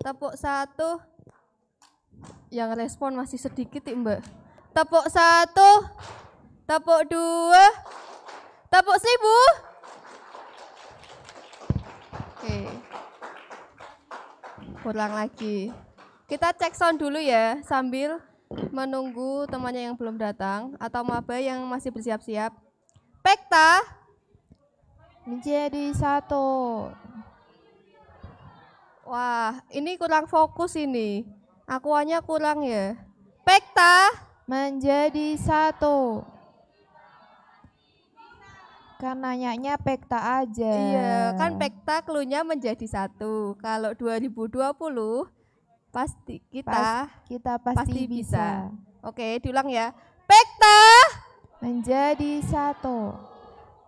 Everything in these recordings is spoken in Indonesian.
Tepuk satu. Yang respon masih sedikit, Mbak. Tepuk satu. Tepuk dua. Tepuk seribu. Oke. Kurang lagi. Kita cek sound dulu ya, sambil menunggu temannya yang belum datang atau maba yang masih bersiap-siap. Pekta menjadi satu. Wah, ini kurang fokus ini. Akuannya kurang ya. Pekta menjadi satu. Kan nanyanya pekta aja. Iya, kan pekta klunya menjadi satu. Kalau 2020 pasti kita Pas, kita pasti, pasti bisa. bisa. Oke, diulang ya. Pekta menjadi satu.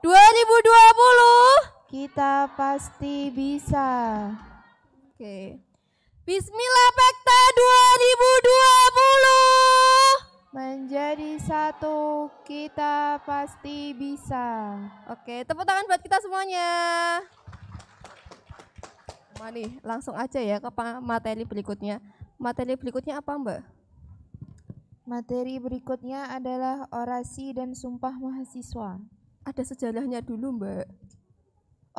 2020 kita pasti bisa. Oke. Bismillah Pekta 2020. Menjadi satu, kita pasti bisa. Oke, tepuk tangan buat kita semuanya. Mari langsung aja ya ke materi berikutnya. Materi berikutnya apa Mbak? Materi berikutnya adalah orasi dan sumpah mahasiswa. Ada sejarahnya dulu Mbak.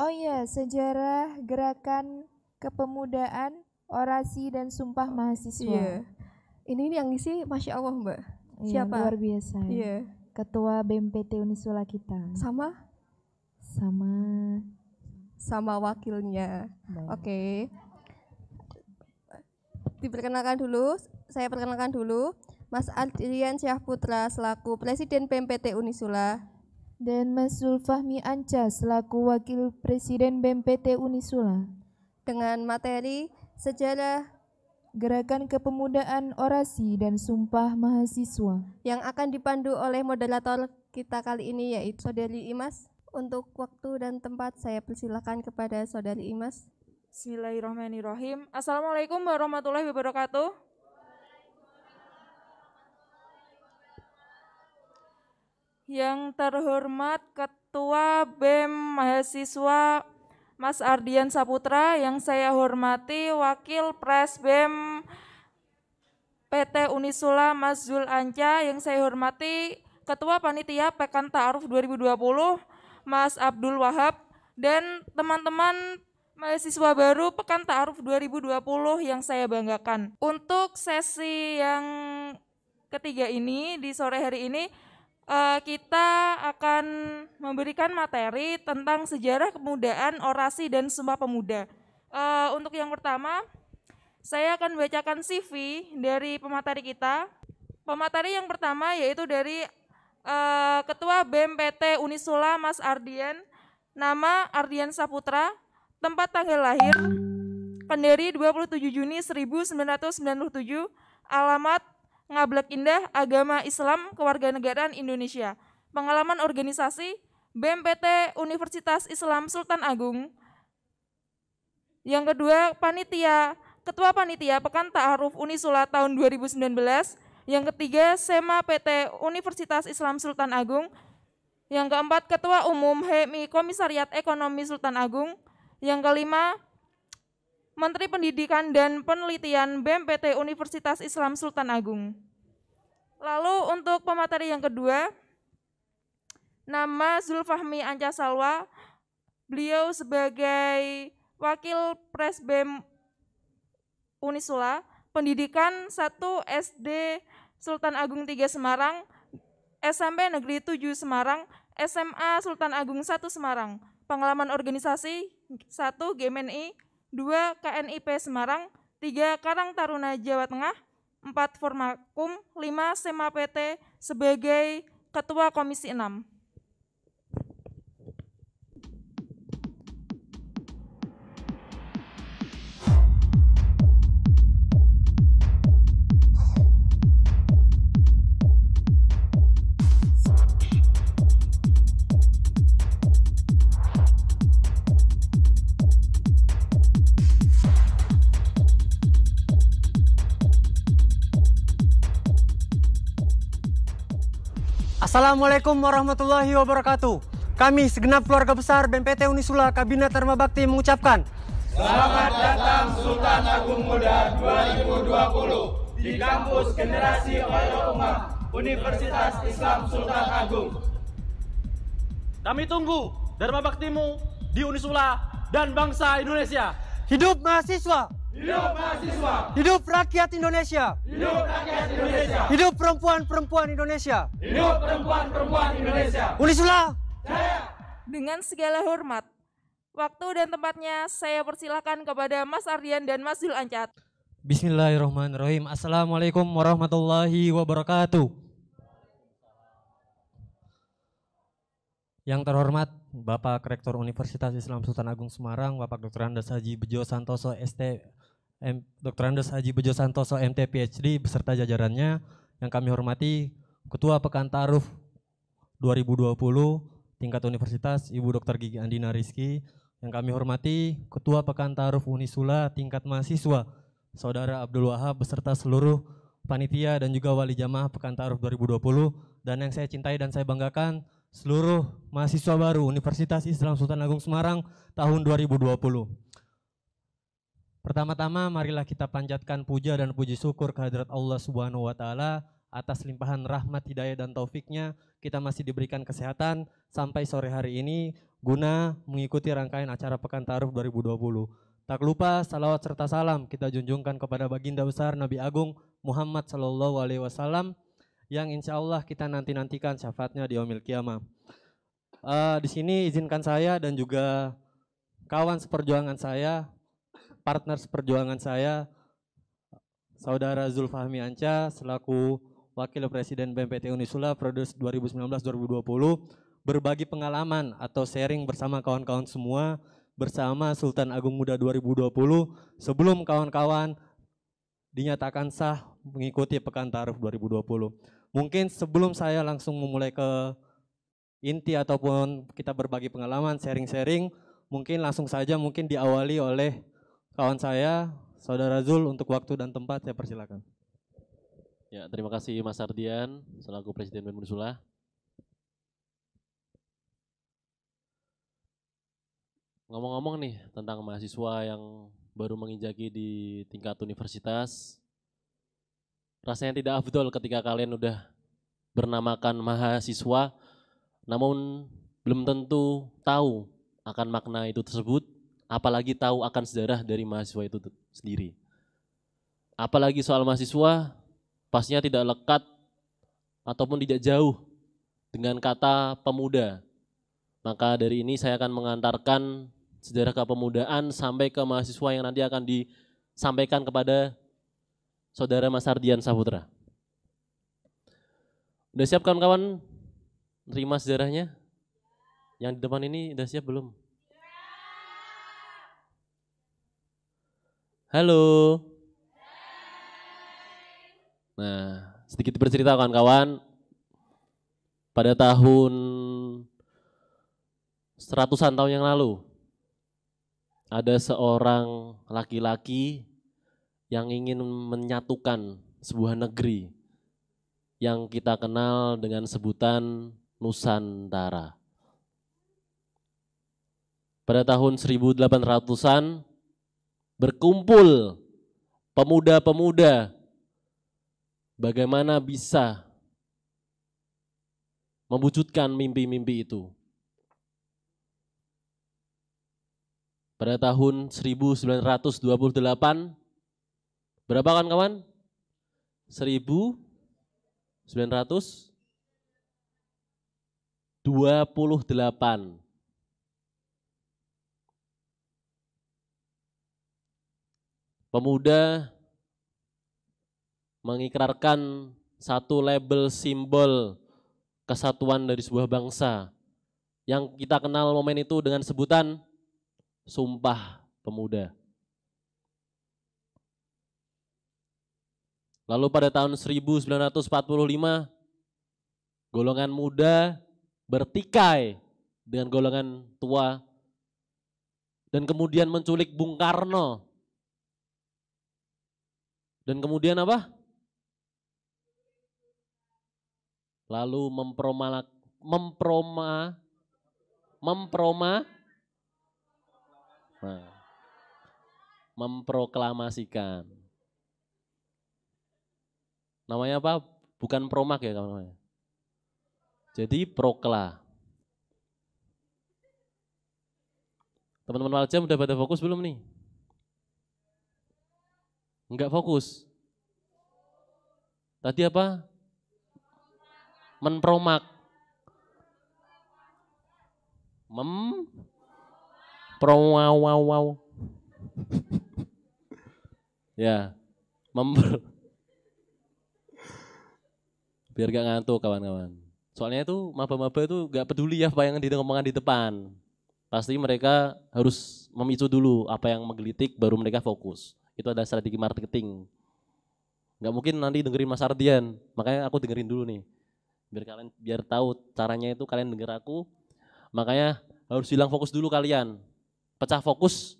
Oh iya, sejarah gerakan kepemudaan, orasi dan sumpah oh, mahasiswa. Iya. Ini yang ngisi Masya Allah Mbak. Iya, Siapa? Luar biasa. Iya. Ketua BMPT Unisula kita. Sama? Sama. Sama wakilnya. Oke. Okay. Diperkenalkan dulu, saya perkenalkan dulu. Mas Adrian Syahputra selaku Presiden BMPT Unisula dan Mas Zulfahmi Anca selaku Wakil Presiden BMPT Unisula dengan materi sejarah Gerakan Kepemudaan Orasi dan Sumpah Mahasiswa yang akan dipandu oleh moderator kita kali ini yaitu Saudari Imas. Untuk waktu dan tempat saya persilahkan kepada Saudari Imas. Bismillahirrahmanirrahim. Assalamualaikum warahmatullahi wabarakatuh. Yang terhormat Ketua BEM Mahasiswa Mas Ardian Saputra yang saya hormati Wakil Pres BEM PT Unisula Mas Zul Anca yang saya hormati Ketua Panitia Pekan Ta'aruf 2020 Mas Abdul Wahab dan teman-teman mahasiswa baru Pekan Ta'aruf 2020 yang saya banggakan. Untuk sesi yang ketiga ini di sore hari ini Eh, kita akan memberikan materi tentang sejarah kemudaan, orasi, dan sumpah pemuda. Eh, untuk yang pertama, saya akan bacakan CV dari pemateri kita. Pemateri yang pertama yaitu dari eh, Ketua BMPT Unisula Mas Ardian, nama Ardian Saputra, tempat tanggal lahir Kendari 27 Juni 1997, alamat Ngablak Indah Agama Islam Kewarganegaraan Indonesia. Pengalaman organisasi BMPT Universitas Islam Sultan Agung. Yang kedua, panitia Ketua Panitia Pekan Ta'aruf Unisula tahun 2019. Yang ketiga, SEMA PT Universitas Islam Sultan Agung. Yang keempat, Ketua Umum HEMI Komisariat Ekonomi Sultan Agung. Yang kelima, Menteri Pendidikan dan Penelitian BEM Universitas Islam Sultan Agung. Lalu untuk pemateri yang kedua, nama Zulfahmi Anca Salwa, beliau sebagai Wakil pres Presbem Unisula, Pendidikan 1 SD Sultan Agung 3 Semarang, SMP Negeri 7 Semarang, SMA Sultan Agung 1 Semarang, pengalaman organisasi 1 GMNI, 2. KNIP Semarang 3. Karang Taruna Jawa Tengah 4. Formakum 5. Sema PT sebagai Ketua Komisi 6 Assalamualaikum warahmatullahi wabarakatuh. Kami segenap keluarga besar BMPT Unisula Kabinet Dharma Bakti mengucapkan Selamat datang Sultan Agung Muda 2020 di kampus Generasi Oyo Umar Universitas Islam Sultan Agung. Kami tunggu Dharma Baktimu di Unisula dan bangsa Indonesia. Hidup mahasiswa! Hidup mahasiswa. Hidup rakyat Indonesia. Hidup rakyat Indonesia. Hidup perempuan-perempuan Indonesia. Hidup perempuan-perempuan Indonesia. Ulisula. Jaya. Dengan segala hormat, waktu dan tempatnya saya persilahkan kepada Mas Ardian dan Mas Zul Ancat. Bismillahirrahmanirrahim. Assalamualaikum warahmatullahi wabarakatuh. Yang terhormat Bapak Rektor Universitas Islam Sultan Agung Semarang, Bapak Dr. Andes Haji Bejo Santoso ST M, Dr. Andes Haji Bejo Santoso MT PhD beserta jajarannya yang kami hormati Ketua Pekan Taruf 2020 tingkat universitas Ibu Dr. Gigi Andina Rizki yang kami hormati Ketua Pekan Taruf Unisula tingkat mahasiswa Saudara Abdul Wahab beserta seluruh panitia dan juga wali jamaah Pekan Taruf 2020 dan yang saya cintai dan saya banggakan seluruh mahasiswa baru Universitas Islam Sultan Agung Semarang tahun 2020. Pertama-tama marilah kita panjatkan puja dan puji syukur kehadirat Allah Subhanahu wa taala atas limpahan rahmat hidayah dan taufiknya kita masih diberikan kesehatan sampai sore hari ini guna mengikuti rangkaian acara Pekan Taruh 2020. Tak lupa salawat serta salam kita junjungkan kepada baginda besar Nabi Agung Muhammad Shallallahu Alaihi Wasallam yang insya Allah kita nanti nantikan syafaatnya di Omil Kiamah. Uh, di sini izinkan saya dan juga kawan seperjuangan saya partner seperjuangan saya, Saudara Zulfahmi Anca, selaku Wakil Presiden BMPT Unisula Produs 2019-2020, berbagi pengalaman atau sharing bersama kawan-kawan semua, bersama Sultan Agung Muda 2020, sebelum kawan-kawan dinyatakan sah mengikuti Pekan Taruh 2020. Mungkin sebelum saya langsung memulai ke inti ataupun kita berbagi pengalaman, sharing-sharing, mungkin langsung saja mungkin diawali oleh kawan saya, Saudara Zul untuk waktu dan tempat saya persilakan. Ya, terima kasih Mas Ardian selaku Presiden BEM Unsula. Ngomong-ngomong nih tentang mahasiswa yang baru menginjaki di tingkat universitas, rasanya tidak afdol ketika kalian udah bernamakan mahasiswa, namun belum tentu tahu akan makna itu tersebut apalagi tahu akan sejarah dari mahasiswa itu sendiri. Apalagi soal mahasiswa pastinya tidak lekat ataupun tidak jauh dengan kata pemuda. Maka dari ini saya akan mengantarkan sejarah kepemudaan sampai ke mahasiswa yang nanti akan disampaikan kepada saudara Mas Ardian Saputra. Udah siap kawan-kawan terima sejarahnya? Yang di depan ini udah siap belum? Halo. Nah, sedikit bercerita kawan-kawan. Pada tahun seratusan tahun yang lalu, ada seorang laki-laki yang ingin menyatukan sebuah negeri yang kita kenal dengan sebutan Nusantara. Pada tahun 1800-an, berkumpul pemuda-pemuda bagaimana bisa mewujudkan mimpi-mimpi itu. Pada tahun 1928 berapa kan kawan? 1928 pemuda mengikrarkan satu label simbol kesatuan dari sebuah bangsa yang kita kenal momen itu dengan sebutan Sumpah Pemuda. Lalu pada tahun 1945 golongan muda bertikai dengan golongan tua dan kemudian menculik Bung Karno dan kemudian apa? Lalu memproma memproma memproma nah, memproklamasikan. Namanya apa? Bukan promak ya namanya. Jadi prokla. Teman-teman Waljam udah pada fokus belum nih? Enggak fokus. Tadi apa? Menpromak. Mem promawawaw ya. mem biar gak ngantuk kawan-kawan. Soalnya itu maba-maba itu gak peduli ya apa yang diomongan di depan. Pasti mereka harus memicu dulu apa yang menggelitik baru mereka fokus itu ada strategi marketing nggak mungkin nanti dengerin Mas Ardian makanya aku dengerin dulu nih biar kalian biar tahu caranya itu kalian denger aku makanya harus hilang fokus dulu kalian pecah fokus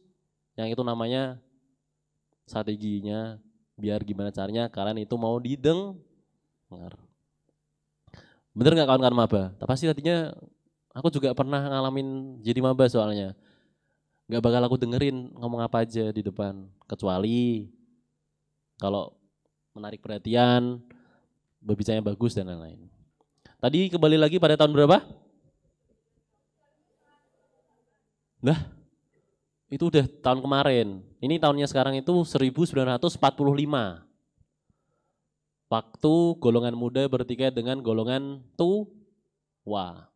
yang itu namanya strateginya biar gimana caranya kalian itu mau didengar bener nggak kawan-kawan maba tapi pasti tadinya aku juga pernah ngalamin jadi maba soalnya nggak bakal aku dengerin ngomong apa aja di depan kecuali kalau menarik perhatian berbicaranya bagus dan lain-lain tadi kembali lagi pada tahun berapa nah itu udah tahun kemarin ini tahunnya sekarang itu 1945 waktu golongan muda bertiga dengan golongan tua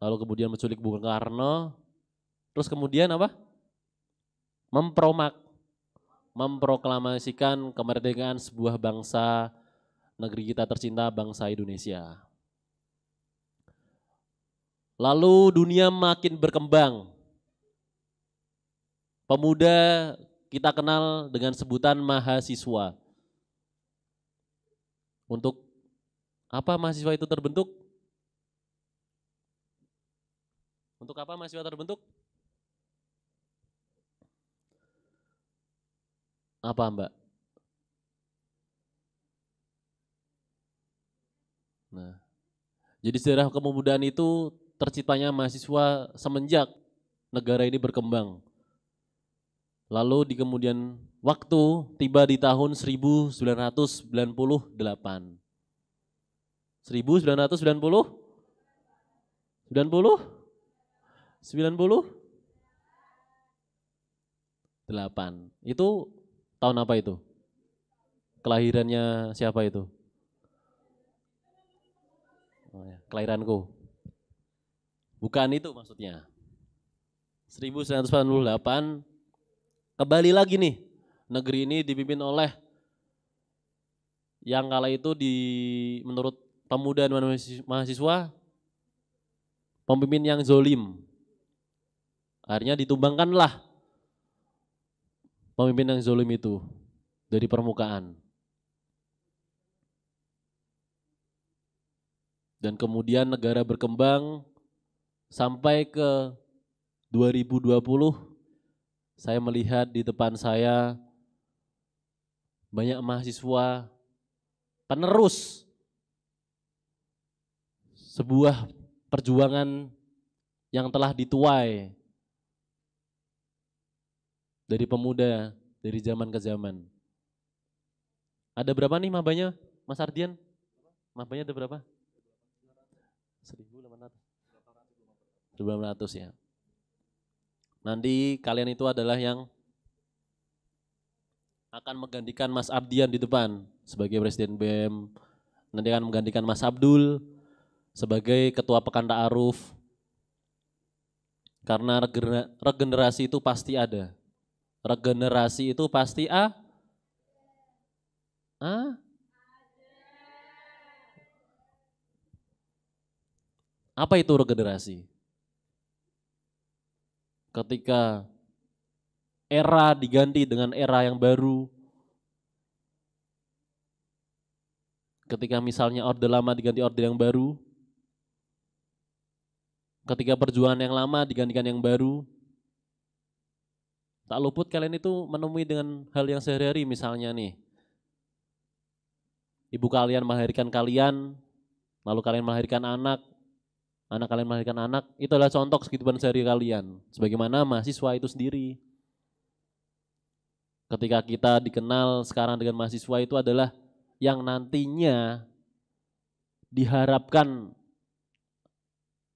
lalu kemudian menculik Bung Karno, terus kemudian apa? Mempromak, memproklamasikan kemerdekaan sebuah bangsa negeri kita tercinta, bangsa Indonesia. Lalu dunia makin berkembang. Pemuda kita kenal dengan sebutan mahasiswa. Untuk apa mahasiswa itu terbentuk? Untuk apa mahasiswa terbentuk? Apa Mbak? Nah, jadi sejarah kemudahan itu terciptanya mahasiswa semenjak negara ini berkembang. Lalu di kemudian waktu tiba di tahun 1998. 1990 90 8. Itu tahun apa itu? Kelahirannya siapa itu? Oh ya, kelahiranku. Bukan itu maksudnya. 1998 kembali lagi nih. Negeri ini dipimpin oleh yang kala itu di menurut pemuda dan mahasiswa pemimpin yang zolim Akhirnya ditumbangkanlah pemimpin yang zolim itu dari permukaan. Dan kemudian negara berkembang sampai ke 2020 saya melihat di depan saya banyak mahasiswa penerus sebuah perjuangan yang telah dituai dari pemuda dari zaman ke zaman. Ada berapa nih mabanya, Mas Ardian? Mabanya ada berapa? 1.800. ya. Nanti kalian itu adalah yang akan menggantikan Mas Ardian di depan sebagai Presiden BM. Nanti akan menggantikan Mas Abdul sebagai Ketua Pekan Ta'aruf. Karena regenerasi itu pasti ada Regenerasi itu pasti A? A? Apa itu regenerasi? Ketika era diganti dengan era yang baru. Ketika misalnya orde lama diganti orde yang baru. Ketika perjuangan yang lama digantikan yang baru. Tak luput kalian itu menemui dengan hal yang sehari-hari misalnya nih. Ibu kalian melahirkan kalian, lalu kalian melahirkan anak, anak kalian melahirkan anak, itu adalah contoh kehidupan sehari kalian. Sebagaimana mahasiswa itu sendiri. Ketika kita dikenal sekarang dengan mahasiswa itu adalah yang nantinya diharapkan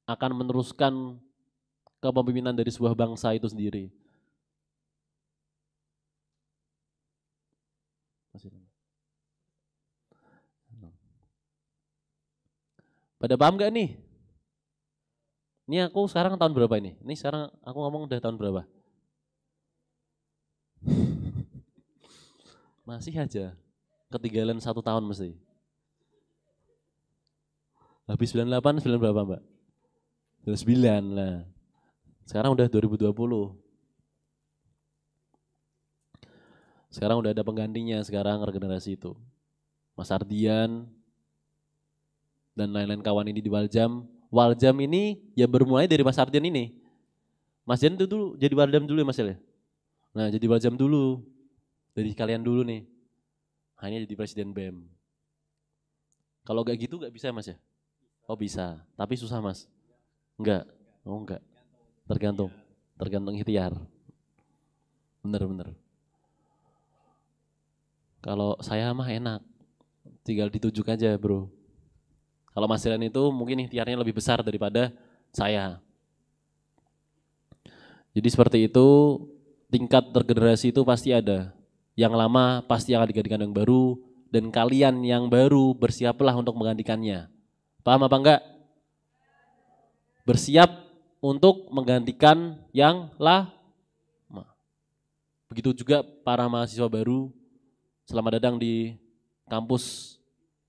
akan meneruskan kepemimpinan dari sebuah bangsa itu sendiri Pada paham gak nih? Ini aku sekarang tahun berapa ini? Ini sekarang aku ngomong udah tahun berapa? Masih aja ketinggalan satu tahun mesti. Habis 98, 9 berapa mbak? 9 lah. Sekarang udah 2020. Sekarang udah ada penggantinya sekarang regenerasi itu. Mas Ardian, dan lain-lain kawan ini di Waljam. Waljam ini ya bermula dari Mas Ardian ini. Mas Ardian itu dulu jadi Waljam dulu ya Mas ya? Nah jadi Waljam dulu, dari kalian dulu nih. Hanya nah, jadi Presiden BEM. Kalau gak gitu gak bisa ya, Mas ya? Oh bisa, tapi susah Mas. Enggak, oh enggak. Tergantung, tergantung ikhtiar. Bener-bener. Kalau saya mah enak, tinggal ditujuk aja bro. Kalau Mas itu mungkin ikhtiarnya lebih besar daripada saya. Jadi seperti itu tingkat tergenerasi itu pasti ada. Yang lama pasti akan digantikan yang baru dan kalian yang baru bersiaplah untuk menggantikannya. Paham apa enggak? Bersiap untuk menggantikan yang lama. Begitu juga para mahasiswa baru selamat datang di kampus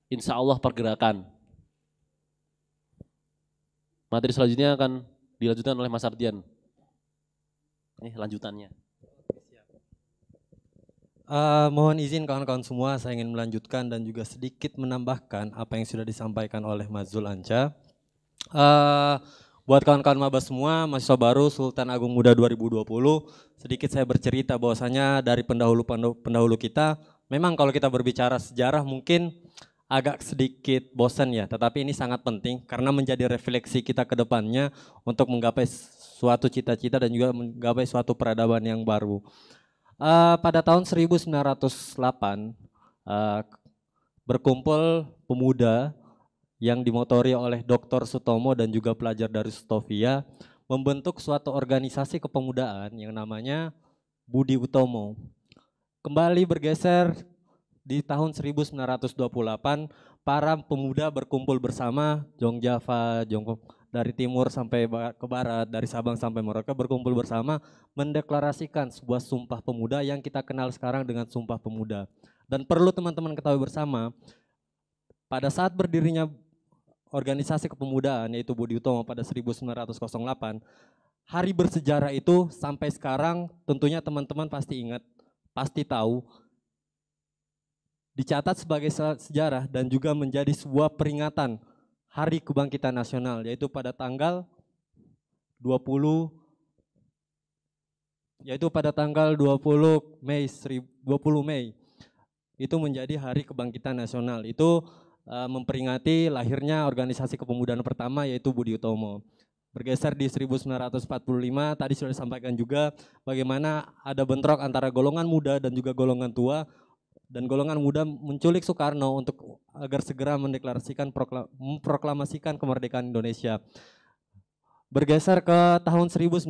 Insya Allah pergerakan Materi selanjutnya akan dilanjutkan oleh Mas Ardian. Ini eh, lanjutannya. Uh, mohon izin kawan-kawan semua, saya ingin melanjutkan dan juga sedikit menambahkan apa yang sudah disampaikan oleh Mas Zul Anca. Uh, eh, buat kawan-kawan maba semua, mahasiswa baru Sultan Agung Muda 2020, sedikit saya bercerita bahwasanya dari pendahulu-pendahulu kita, memang kalau kita berbicara sejarah mungkin agak sedikit bosan ya, tetapi ini sangat penting karena menjadi refleksi kita ke depannya untuk menggapai suatu cita-cita dan juga menggapai suatu peradaban yang baru. Uh, pada tahun 1908 uh, eh, berkumpul pemuda yang dimotori oleh Dr. Sutomo dan juga pelajar dari Stovia membentuk suatu organisasi kepemudaan yang namanya Budi Utomo. Kembali bergeser di tahun 1928 para pemuda berkumpul bersama Jong Java, Jong dari timur sampai ke barat, dari Sabang sampai Merauke berkumpul bersama mendeklarasikan sebuah sumpah pemuda yang kita kenal sekarang dengan sumpah pemuda. Dan perlu teman-teman ketahui bersama, pada saat berdirinya organisasi kepemudaan yaitu Budi Utomo pada 1908, hari bersejarah itu sampai sekarang tentunya teman-teman pasti ingat, pasti tahu dicatat sebagai sejarah dan juga menjadi sebuah peringatan Hari Kebangkitan Nasional yaitu pada tanggal 20 yaitu pada tanggal 20 Mei 20 Mei itu menjadi Hari Kebangkitan Nasional. Itu eh, memperingati lahirnya organisasi kepemudaan pertama yaitu Budi Utomo. Bergeser di 1945 tadi sudah disampaikan juga bagaimana ada bentrok antara golongan muda dan juga golongan tua dan golongan muda menculik Soekarno untuk agar segera mendeklarasikan prokla, memproklamasikan kemerdekaan Indonesia. Bergeser ke tahun 1974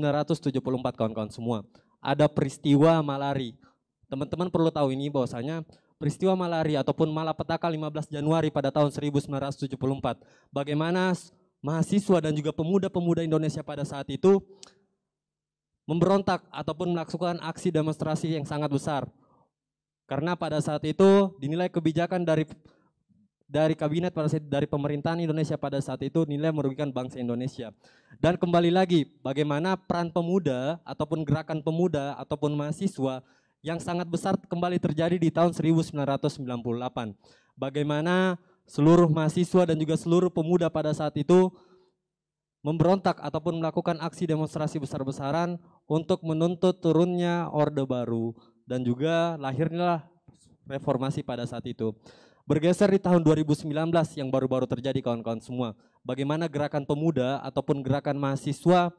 kawan-kawan semua, ada peristiwa Malari. Teman-teman perlu tahu ini bahwasanya peristiwa Malari ataupun malapetaka 15 Januari pada tahun 1974. Bagaimana mahasiswa dan juga pemuda-pemuda Indonesia pada saat itu memberontak ataupun melakukan aksi demonstrasi yang sangat besar karena pada saat itu dinilai kebijakan dari dari kabinet pada saat dari pemerintahan Indonesia pada saat itu nilai merugikan bangsa Indonesia. Dan kembali lagi bagaimana peran pemuda ataupun gerakan pemuda ataupun mahasiswa yang sangat besar kembali terjadi di tahun 1998. Bagaimana seluruh mahasiswa dan juga seluruh pemuda pada saat itu memberontak ataupun melakukan aksi demonstrasi besar-besaran untuk menuntut turunnya Orde Baru dan juga lahirnya reformasi pada saat itu. Bergeser di tahun 2019 yang baru-baru terjadi kawan-kawan semua. Bagaimana gerakan pemuda ataupun gerakan mahasiswa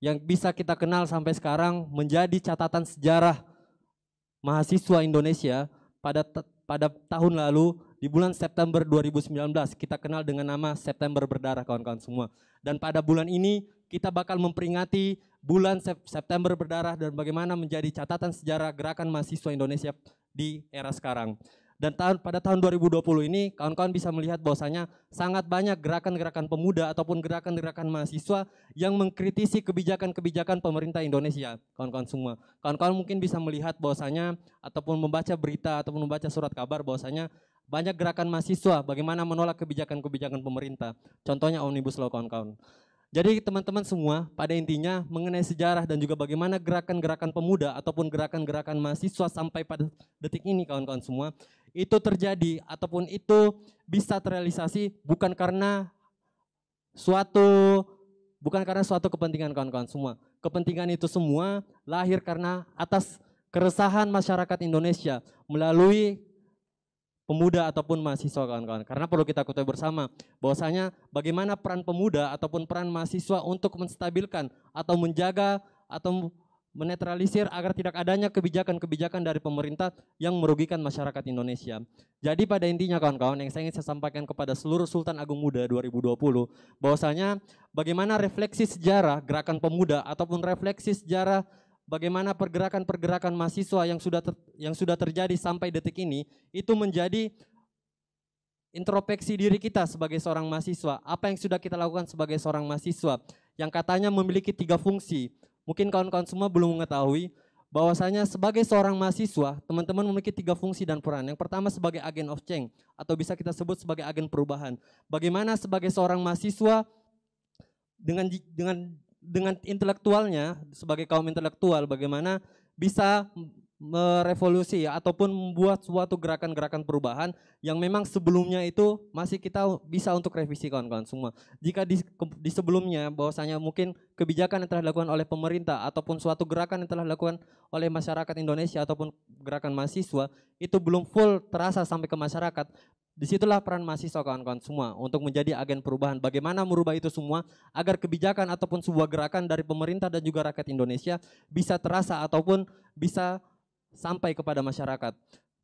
yang bisa kita kenal sampai sekarang menjadi catatan sejarah mahasiswa Indonesia pada pada tahun lalu di bulan September 2019 kita kenal dengan nama September berdarah kawan-kawan semua. Dan pada bulan ini kita bakal memperingati bulan September berdarah dan bagaimana menjadi catatan sejarah gerakan mahasiswa Indonesia di era sekarang. Dan tahun, pada tahun 2020 ini kawan-kawan bisa melihat bahwasanya sangat banyak gerakan-gerakan pemuda ataupun gerakan-gerakan mahasiswa yang mengkritisi kebijakan-kebijakan pemerintah Indonesia, kawan-kawan semua. Kawan-kawan mungkin bisa melihat bahwasanya ataupun membaca berita ataupun membaca surat kabar bahwasanya banyak gerakan mahasiswa bagaimana menolak kebijakan-kebijakan pemerintah. Contohnya Omnibus Law kawan-kawan. Jadi teman-teman semua pada intinya mengenai sejarah dan juga bagaimana gerakan-gerakan pemuda ataupun gerakan-gerakan mahasiswa sampai pada detik ini kawan-kawan semua itu terjadi ataupun itu bisa terrealisasi bukan karena suatu bukan karena suatu kepentingan kawan-kawan semua. Kepentingan itu semua lahir karena atas keresahan masyarakat Indonesia melalui pemuda ataupun mahasiswa kawan-kawan. Karena perlu kita ketahui bersama bahwasanya bagaimana peran pemuda ataupun peran mahasiswa untuk menstabilkan atau menjaga atau menetralisir agar tidak adanya kebijakan-kebijakan dari pemerintah yang merugikan masyarakat Indonesia. Jadi pada intinya kawan-kawan yang saya ingin saya sampaikan kepada seluruh Sultan Agung Muda 2020 bahwasanya bagaimana refleksi sejarah gerakan pemuda ataupun refleksi sejarah bagaimana pergerakan-pergerakan mahasiswa yang sudah ter, yang sudah terjadi sampai detik ini itu menjadi introspeksi diri kita sebagai seorang mahasiswa. Apa yang sudah kita lakukan sebagai seorang mahasiswa yang katanya memiliki tiga fungsi. Mungkin kawan-kawan semua belum mengetahui bahwasanya sebagai seorang mahasiswa, teman-teman memiliki tiga fungsi dan peran. Yang pertama sebagai agen of change atau bisa kita sebut sebagai agen perubahan. Bagaimana sebagai seorang mahasiswa dengan dengan dengan intelektualnya sebagai kaum intelektual bagaimana bisa merevolusi ya, ataupun membuat suatu gerakan-gerakan perubahan yang memang sebelumnya itu masih kita bisa untuk revisi kawan-kawan semua. Jika di, di sebelumnya bahwasanya mungkin kebijakan yang telah dilakukan oleh pemerintah ataupun suatu gerakan yang telah dilakukan oleh masyarakat Indonesia ataupun gerakan mahasiswa itu belum full terasa sampai ke masyarakat. Disitulah peran mahasiswa kawan-kawan semua untuk menjadi agen perubahan. Bagaimana merubah itu semua agar kebijakan ataupun sebuah gerakan dari pemerintah dan juga rakyat Indonesia bisa terasa ataupun bisa sampai kepada masyarakat.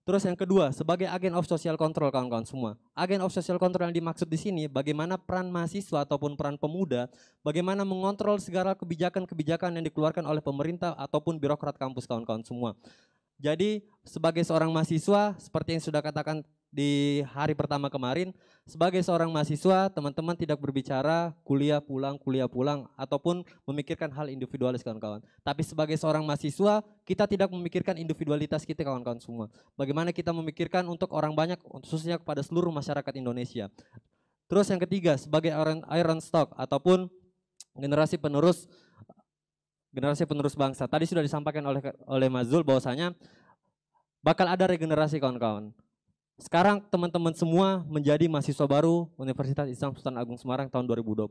Terus yang kedua, sebagai agen of social control kawan-kawan semua. Agen of social control yang dimaksud di sini bagaimana peran mahasiswa ataupun peran pemuda, bagaimana mengontrol segala kebijakan-kebijakan yang dikeluarkan oleh pemerintah ataupun birokrat kampus kawan-kawan semua. Jadi sebagai seorang mahasiswa, seperti yang sudah katakan di hari pertama kemarin sebagai seorang mahasiswa teman-teman tidak berbicara kuliah pulang kuliah pulang ataupun memikirkan hal individualis kawan-kawan tapi sebagai seorang mahasiswa kita tidak memikirkan individualitas kita kawan-kawan semua bagaimana kita memikirkan untuk orang banyak khususnya kepada seluruh masyarakat Indonesia terus yang ketiga sebagai iron, iron stock ataupun generasi penerus generasi penerus bangsa tadi sudah disampaikan oleh oleh Mazul bahwasanya bakal ada regenerasi kawan-kawan sekarang teman-teman semua menjadi mahasiswa baru Universitas Islam Sultan Agung Semarang tahun 2020.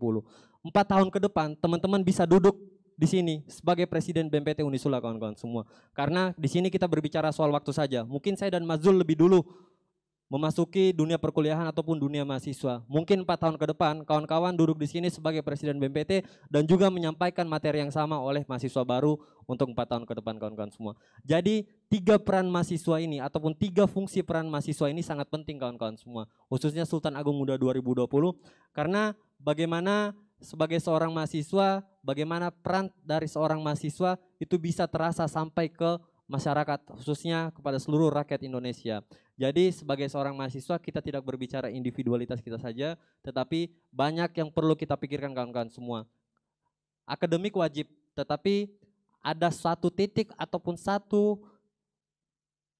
Empat tahun ke depan teman-teman bisa duduk di sini sebagai presiden BMPT Unisula kawan-kawan semua. Karena di sini kita berbicara soal waktu saja. Mungkin saya dan Mazul lebih dulu memasuki dunia perkuliahan ataupun dunia mahasiswa. Mungkin empat tahun ke depan kawan-kawan duduk di sini sebagai presiden BMPT dan juga menyampaikan materi yang sama oleh mahasiswa baru untuk empat tahun ke depan kawan-kawan semua. Jadi tiga peran mahasiswa ini ataupun tiga fungsi peran mahasiswa ini sangat penting kawan-kawan semua. Khususnya Sultan Agung Muda 2020 karena bagaimana sebagai seorang mahasiswa, bagaimana peran dari seorang mahasiswa itu bisa terasa sampai ke masyarakat khususnya kepada seluruh rakyat Indonesia. Jadi sebagai seorang mahasiswa kita tidak berbicara individualitas kita saja, tetapi banyak yang perlu kita pikirkan kawan-kawan semua. Akademik wajib, tetapi ada satu titik ataupun satu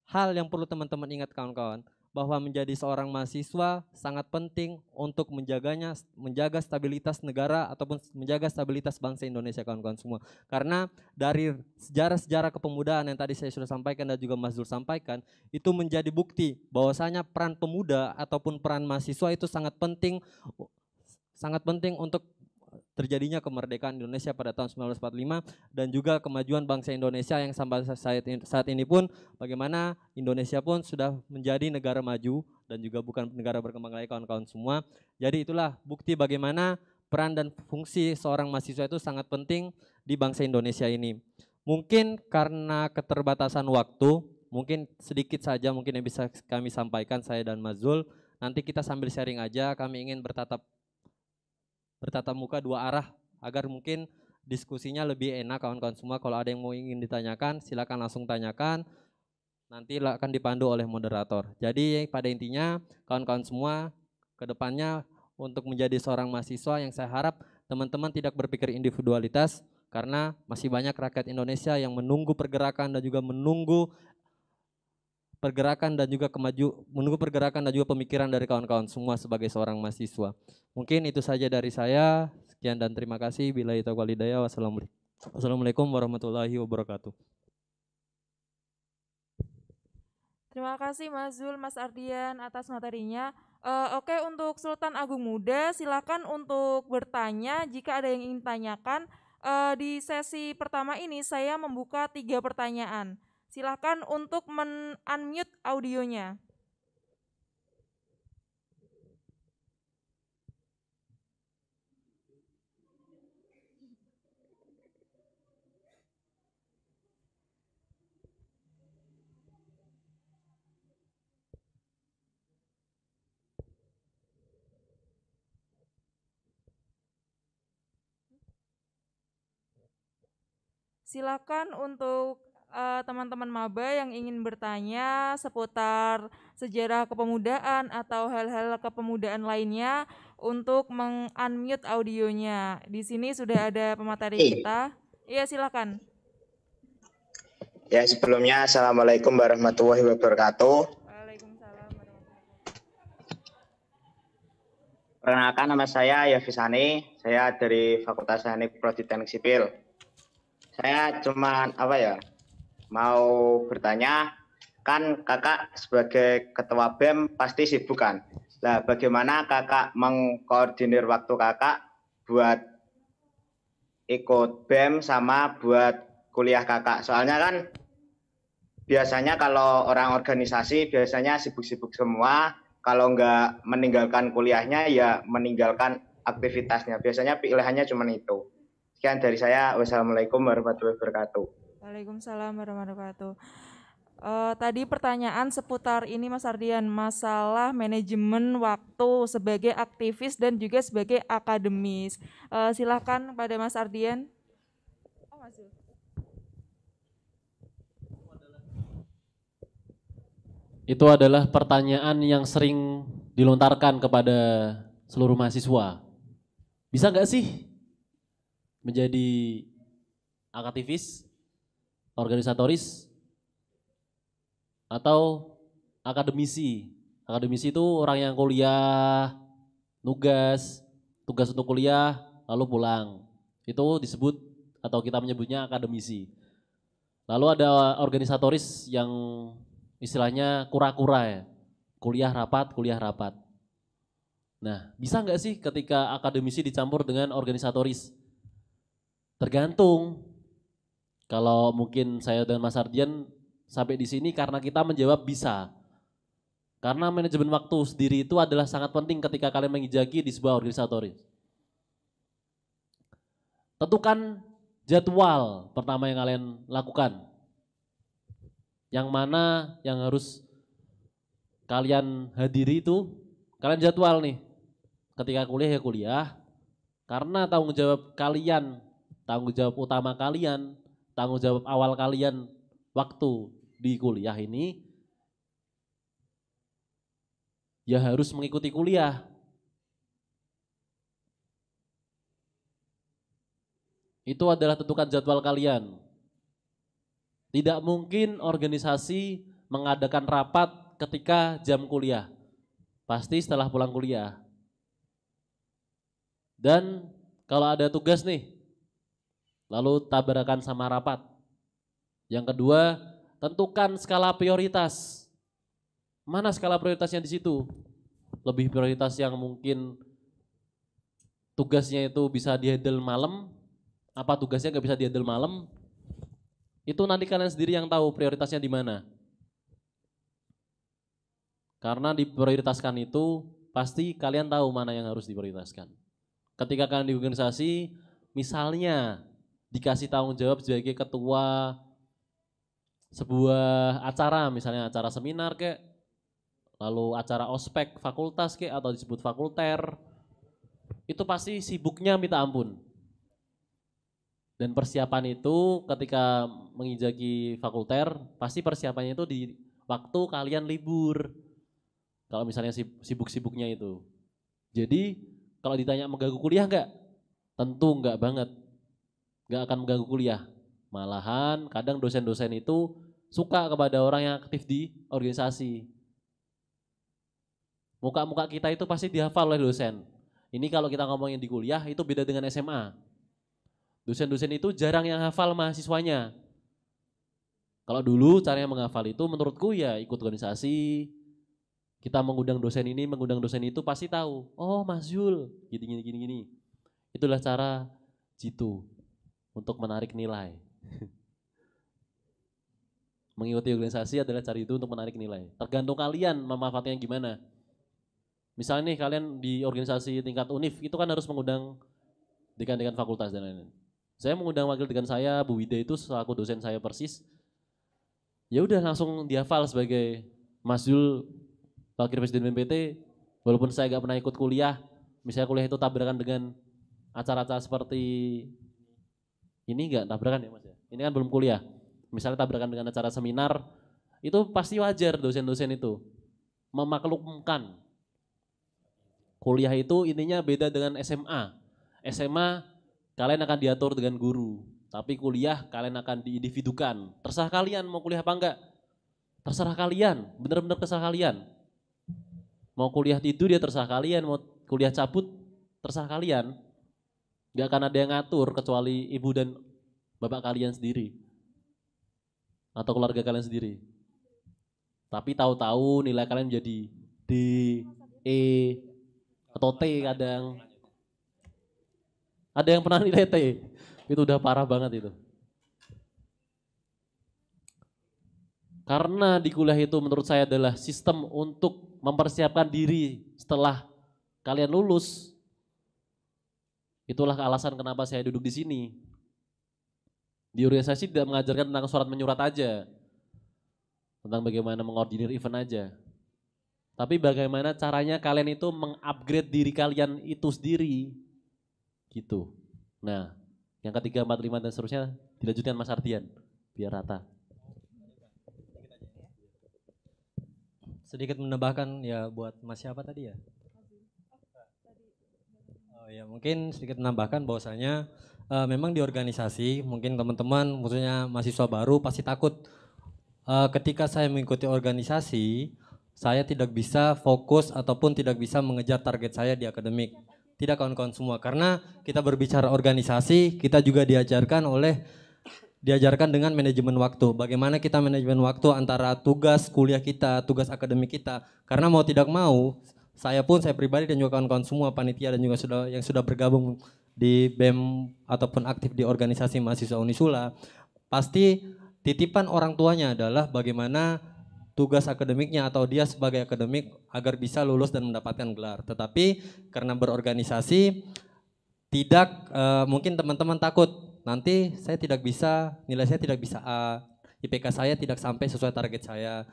hal yang perlu teman-teman ingat kawan-kawan bahwa menjadi seorang mahasiswa sangat penting untuk menjaganya, menjaga stabilitas negara ataupun menjaga stabilitas bangsa Indonesia kawan-kawan semua. Karena dari sejarah-sejarah kepemudaan yang tadi saya sudah sampaikan dan juga Mas Zul sampaikan, itu menjadi bukti bahwasanya peran pemuda ataupun peran mahasiswa itu sangat penting sangat penting untuk terjadinya kemerdekaan Indonesia pada tahun 1945 dan juga kemajuan bangsa Indonesia yang sampai saat ini pun bagaimana Indonesia pun sudah menjadi negara maju dan juga bukan negara berkembang lagi kawan-kawan semua. Jadi itulah bukti bagaimana peran dan fungsi seorang mahasiswa itu sangat penting di bangsa Indonesia ini. Mungkin karena keterbatasan waktu, mungkin sedikit saja mungkin yang bisa kami sampaikan saya dan Mazul. Nanti kita sambil sharing aja, kami ingin bertatap bertatap muka dua arah agar mungkin diskusinya lebih enak kawan-kawan semua. Kalau ada yang mau ingin ditanyakan, silakan langsung tanyakan. Nanti akan dipandu oleh moderator. Jadi pada intinya kawan-kawan semua kedepannya untuk menjadi seorang mahasiswa yang saya harap teman-teman tidak berpikir individualitas karena masih banyak rakyat Indonesia yang menunggu pergerakan dan juga menunggu pergerakan dan juga kemaju menunggu pergerakan dan juga pemikiran dari kawan-kawan semua sebagai seorang mahasiswa. Mungkin itu saja dari saya. Sekian dan terima kasih. Bila itu walidaya. Wassalamualaikum warahmatullahi wabarakatuh. Terima kasih Mas Zul, Mas Ardian atas materinya. Uh, Oke, okay, untuk Sultan Agung Muda, silakan untuk bertanya jika ada yang ingin tanyakan. Uh, eh, di sesi pertama ini saya membuka tiga pertanyaan. Silahkan untuk men-unmute audionya. Silakan untuk Eh, teman-teman uh, maba yang ingin bertanya seputar sejarah kepemudaan atau hal-hal kepemudaan lainnya untuk mengunmute audionya. Di sini sudah ada pemateri kita. Iya, silakan. Ya, sebelumnya Assalamualaikum warahmatullahi wabarakatuh. Perkenalkan nama saya Yafisani, saya dari Fakultas Teknik Prodi Teknik Sipil. Saya cuman apa ya, mau bertanya, kan kakak sebagai ketua BEM pasti sibuk kan? Nah, bagaimana kakak mengkoordinir waktu kakak buat ikut BEM sama buat kuliah kakak? Soalnya kan biasanya kalau orang organisasi biasanya sibuk-sibuk semua, kalau nggak meninggalkan kuliahnya ya meninggalkan aktivitasnya. Biasanya pilihannya cuma itu. Sekian dari saya. Wassalamualaikum warahmatullahi wabarakatuh. Waalaikumsalam warahmatullahi wabarakatuh. Uh, tadi pertanyaan seputar ini Mas Ardian, masalah manajemen waktu sebagai aktivis dan juga sebagai akademis. Uh, eh, silahkan pada Mas Ardian. Oh, Mas Itu adalah pertanyaan yang sering dilontarkan kepada seluruh mahasiswa. Bisa nggak sih menjadi aktivis? organisatoris atau akademisi. Akademisi itu orang yang kuliah, nugas, tugas untuk kuliah, lalu pulang. Itu disebut atau kita menyebutnya akademisi. Lalu ada organisatoris yang istilahnya kura-kura ya. Kuliah rapat, kuliah rapat. Nah, bisa nggak sih ketika akademisi dicampur dengan organisatoris? Tergantung kalau mungkin saya dan Mas Ardian sampai di sini karena kita menjawab bisa. Karena manajemen waktu sendiri itu adalah sangat penting ketika kalian mengijaki di sebuah organisatoris. Tentukan jadwal pertama yang kalian lakukan. Yang mana yang harus kalian hadiri itu, kalian jadwal nih. Ketika kuliah ya kuliah, karena tanggung jawab kalian, tanggung jawab utama kalian tanggung jawab awal kalian waktu di kuliah ini ya harus mengikuti kuliah. Itu adalah tentukan jadwal kalian. Tidak mungkin organisasi mengadakan rapat ketika jam kuliah. Pasti setelah pulang kuliah. Dan kalau ada tugas nih, lalu tabrakan sama rapat. Yang kedua, tentukan skala prioritas. Mana skala prioritasnya di situ? Lebih prioritas yang mungkin tugasnya itu bisa dihandle malam, apa tugasnya nggak bisa dihandle malam, itu nanti kalian sendiri yang tahu prioritasnya di mana. Karena diprioritaskan itu pasti kalian tahu mana yang harus diprioritaskan. Ketika kalian di organisasi, misalnya dikasih tanggung jawab sebagai ketua sebuah acara misalnya acara seminar kek lalu acara ospek fakultas kek atau disebut fakulter itu pasti sibuknya minta ampun dan persiapan itu ketika menginjaki fakulter pasti persiapannya itu di waktu kalian libur kalau misalnya sibuk-sibuknya itu jadi kalau ditanya mengganggu kuliah enggak tentu enggak banget nggak akan mengganggu kuliah. Malahan kadang dosen-dosen itu suka kepada orang yang aktif di organisasi. Muka-muka kita itu pasti dihafal oleh dosen. Ini kalau kita ngomongin di kuliah itu beda dengan SMA. Dosen-dosen itu jarang yang hafal mahasiswanya. Kalau dulu caranya menghafal itu menurutku ya ikut organisasi, kita mengundang dosen ini, mengundang dosen itu pasti tahu. Oh, Mas Yul, gini gini gini gini. Itulah cara jitu untuk menarik nilai. Mengikuti organisasi adalah cari itu untuk menarik nilai. Tergantung kalian memanfaatkan gimana. Misalnya nih kalian di organisasi tingkat UNIF itu kan harus mengundang dekan-dekan fakultas dan lain-lain. Saya mengundang wakil dengan saya Bu Wida itu selaku dosen saya persis. Ya udah langsung dihafal sebagai Mas Yul wakil presiden BNPT, walaupun saya gak pernah ikut kuliah, misalnya kuliah itu tabrakan dengan acara-acara seperti ini nggak tabrakan ya mas ya ini kan belum kuliah misalnya tabrakan dengan acara seminar itu pasti wajar dosen-dosen itu memaklumkan kuliah itu intinya beda dengan SMA SMA kalian akan diatur dengan guru tapi kuliah kalian akan diindividukan terserah kalian mau kuliah apa enggak terserah kalian bener-bener terserah kalian mau kuliah tidur ya terserah kalian mau kuliah cabut terserah kalian Gak akan ada yang ngatur kecuali ibu dan bapak kalian sendiri. Atau keluarga kalian sendiri. Tapi tahu-tahu nilai kalian menjadi D, E, atau T kadang. Ada yang pernah nilai T. Itu udah parah banget itu. Karena di kuliah itu menurut saya adalah sistem untuk mempersiapkan diri setelah kalian lulus Itulah alasan kenapa saya duduk di sini. Di organisasi tidak mengajarkan tentang surat menyurat aja. Tentang bagaimana mengordinir event aja. Tapi bagaimana caranya kalian itu mengupgrade diri kalian itu sendiri. Gitu. Nah, yang ketiga, empat, lima, dan seterusnya dilanjutkan Mas Ardian. Biar rata. Sedikit menambahkan ya buat Mas siapa tadi ya? Oh ya mungkin sedikit menambahkan bahwasanya uh, memang di organisasi mungkin teman-teman khususnya mahasiswa baru pasti takut uh, ketika saya mengikuti organisasi saya tidak bisa fokus ataupun tidak bisa mengejar target saya di akademik. Tidak kawan-kawan semua karena kita berbicara organisasi, kita juga diajarkan oleh diajarkan dengan manajemen waktu. Bagaimana kita manajemen waktu antara tugas kuliah kita, tugas akademik kita. Karena mau tidak mau saya pun saya pribadi dan juga kawan-kawan semua panitia dan juga sudah yang sudah bergabung di BEM ataupun aktif di organisasi mahasiswa Unisula pasti titipan orang tuanya adalah bagaimana tugas akademiknya atau dia sebagai akademik agar bisa lulus dan mendapatkan gelar. Tetapi karena berorganisasi tidak e, mungkin teman-teman takut nanti saya tidak bisa nilai saya tidak bisa A, IPK saya tidak sampai sesuai target saya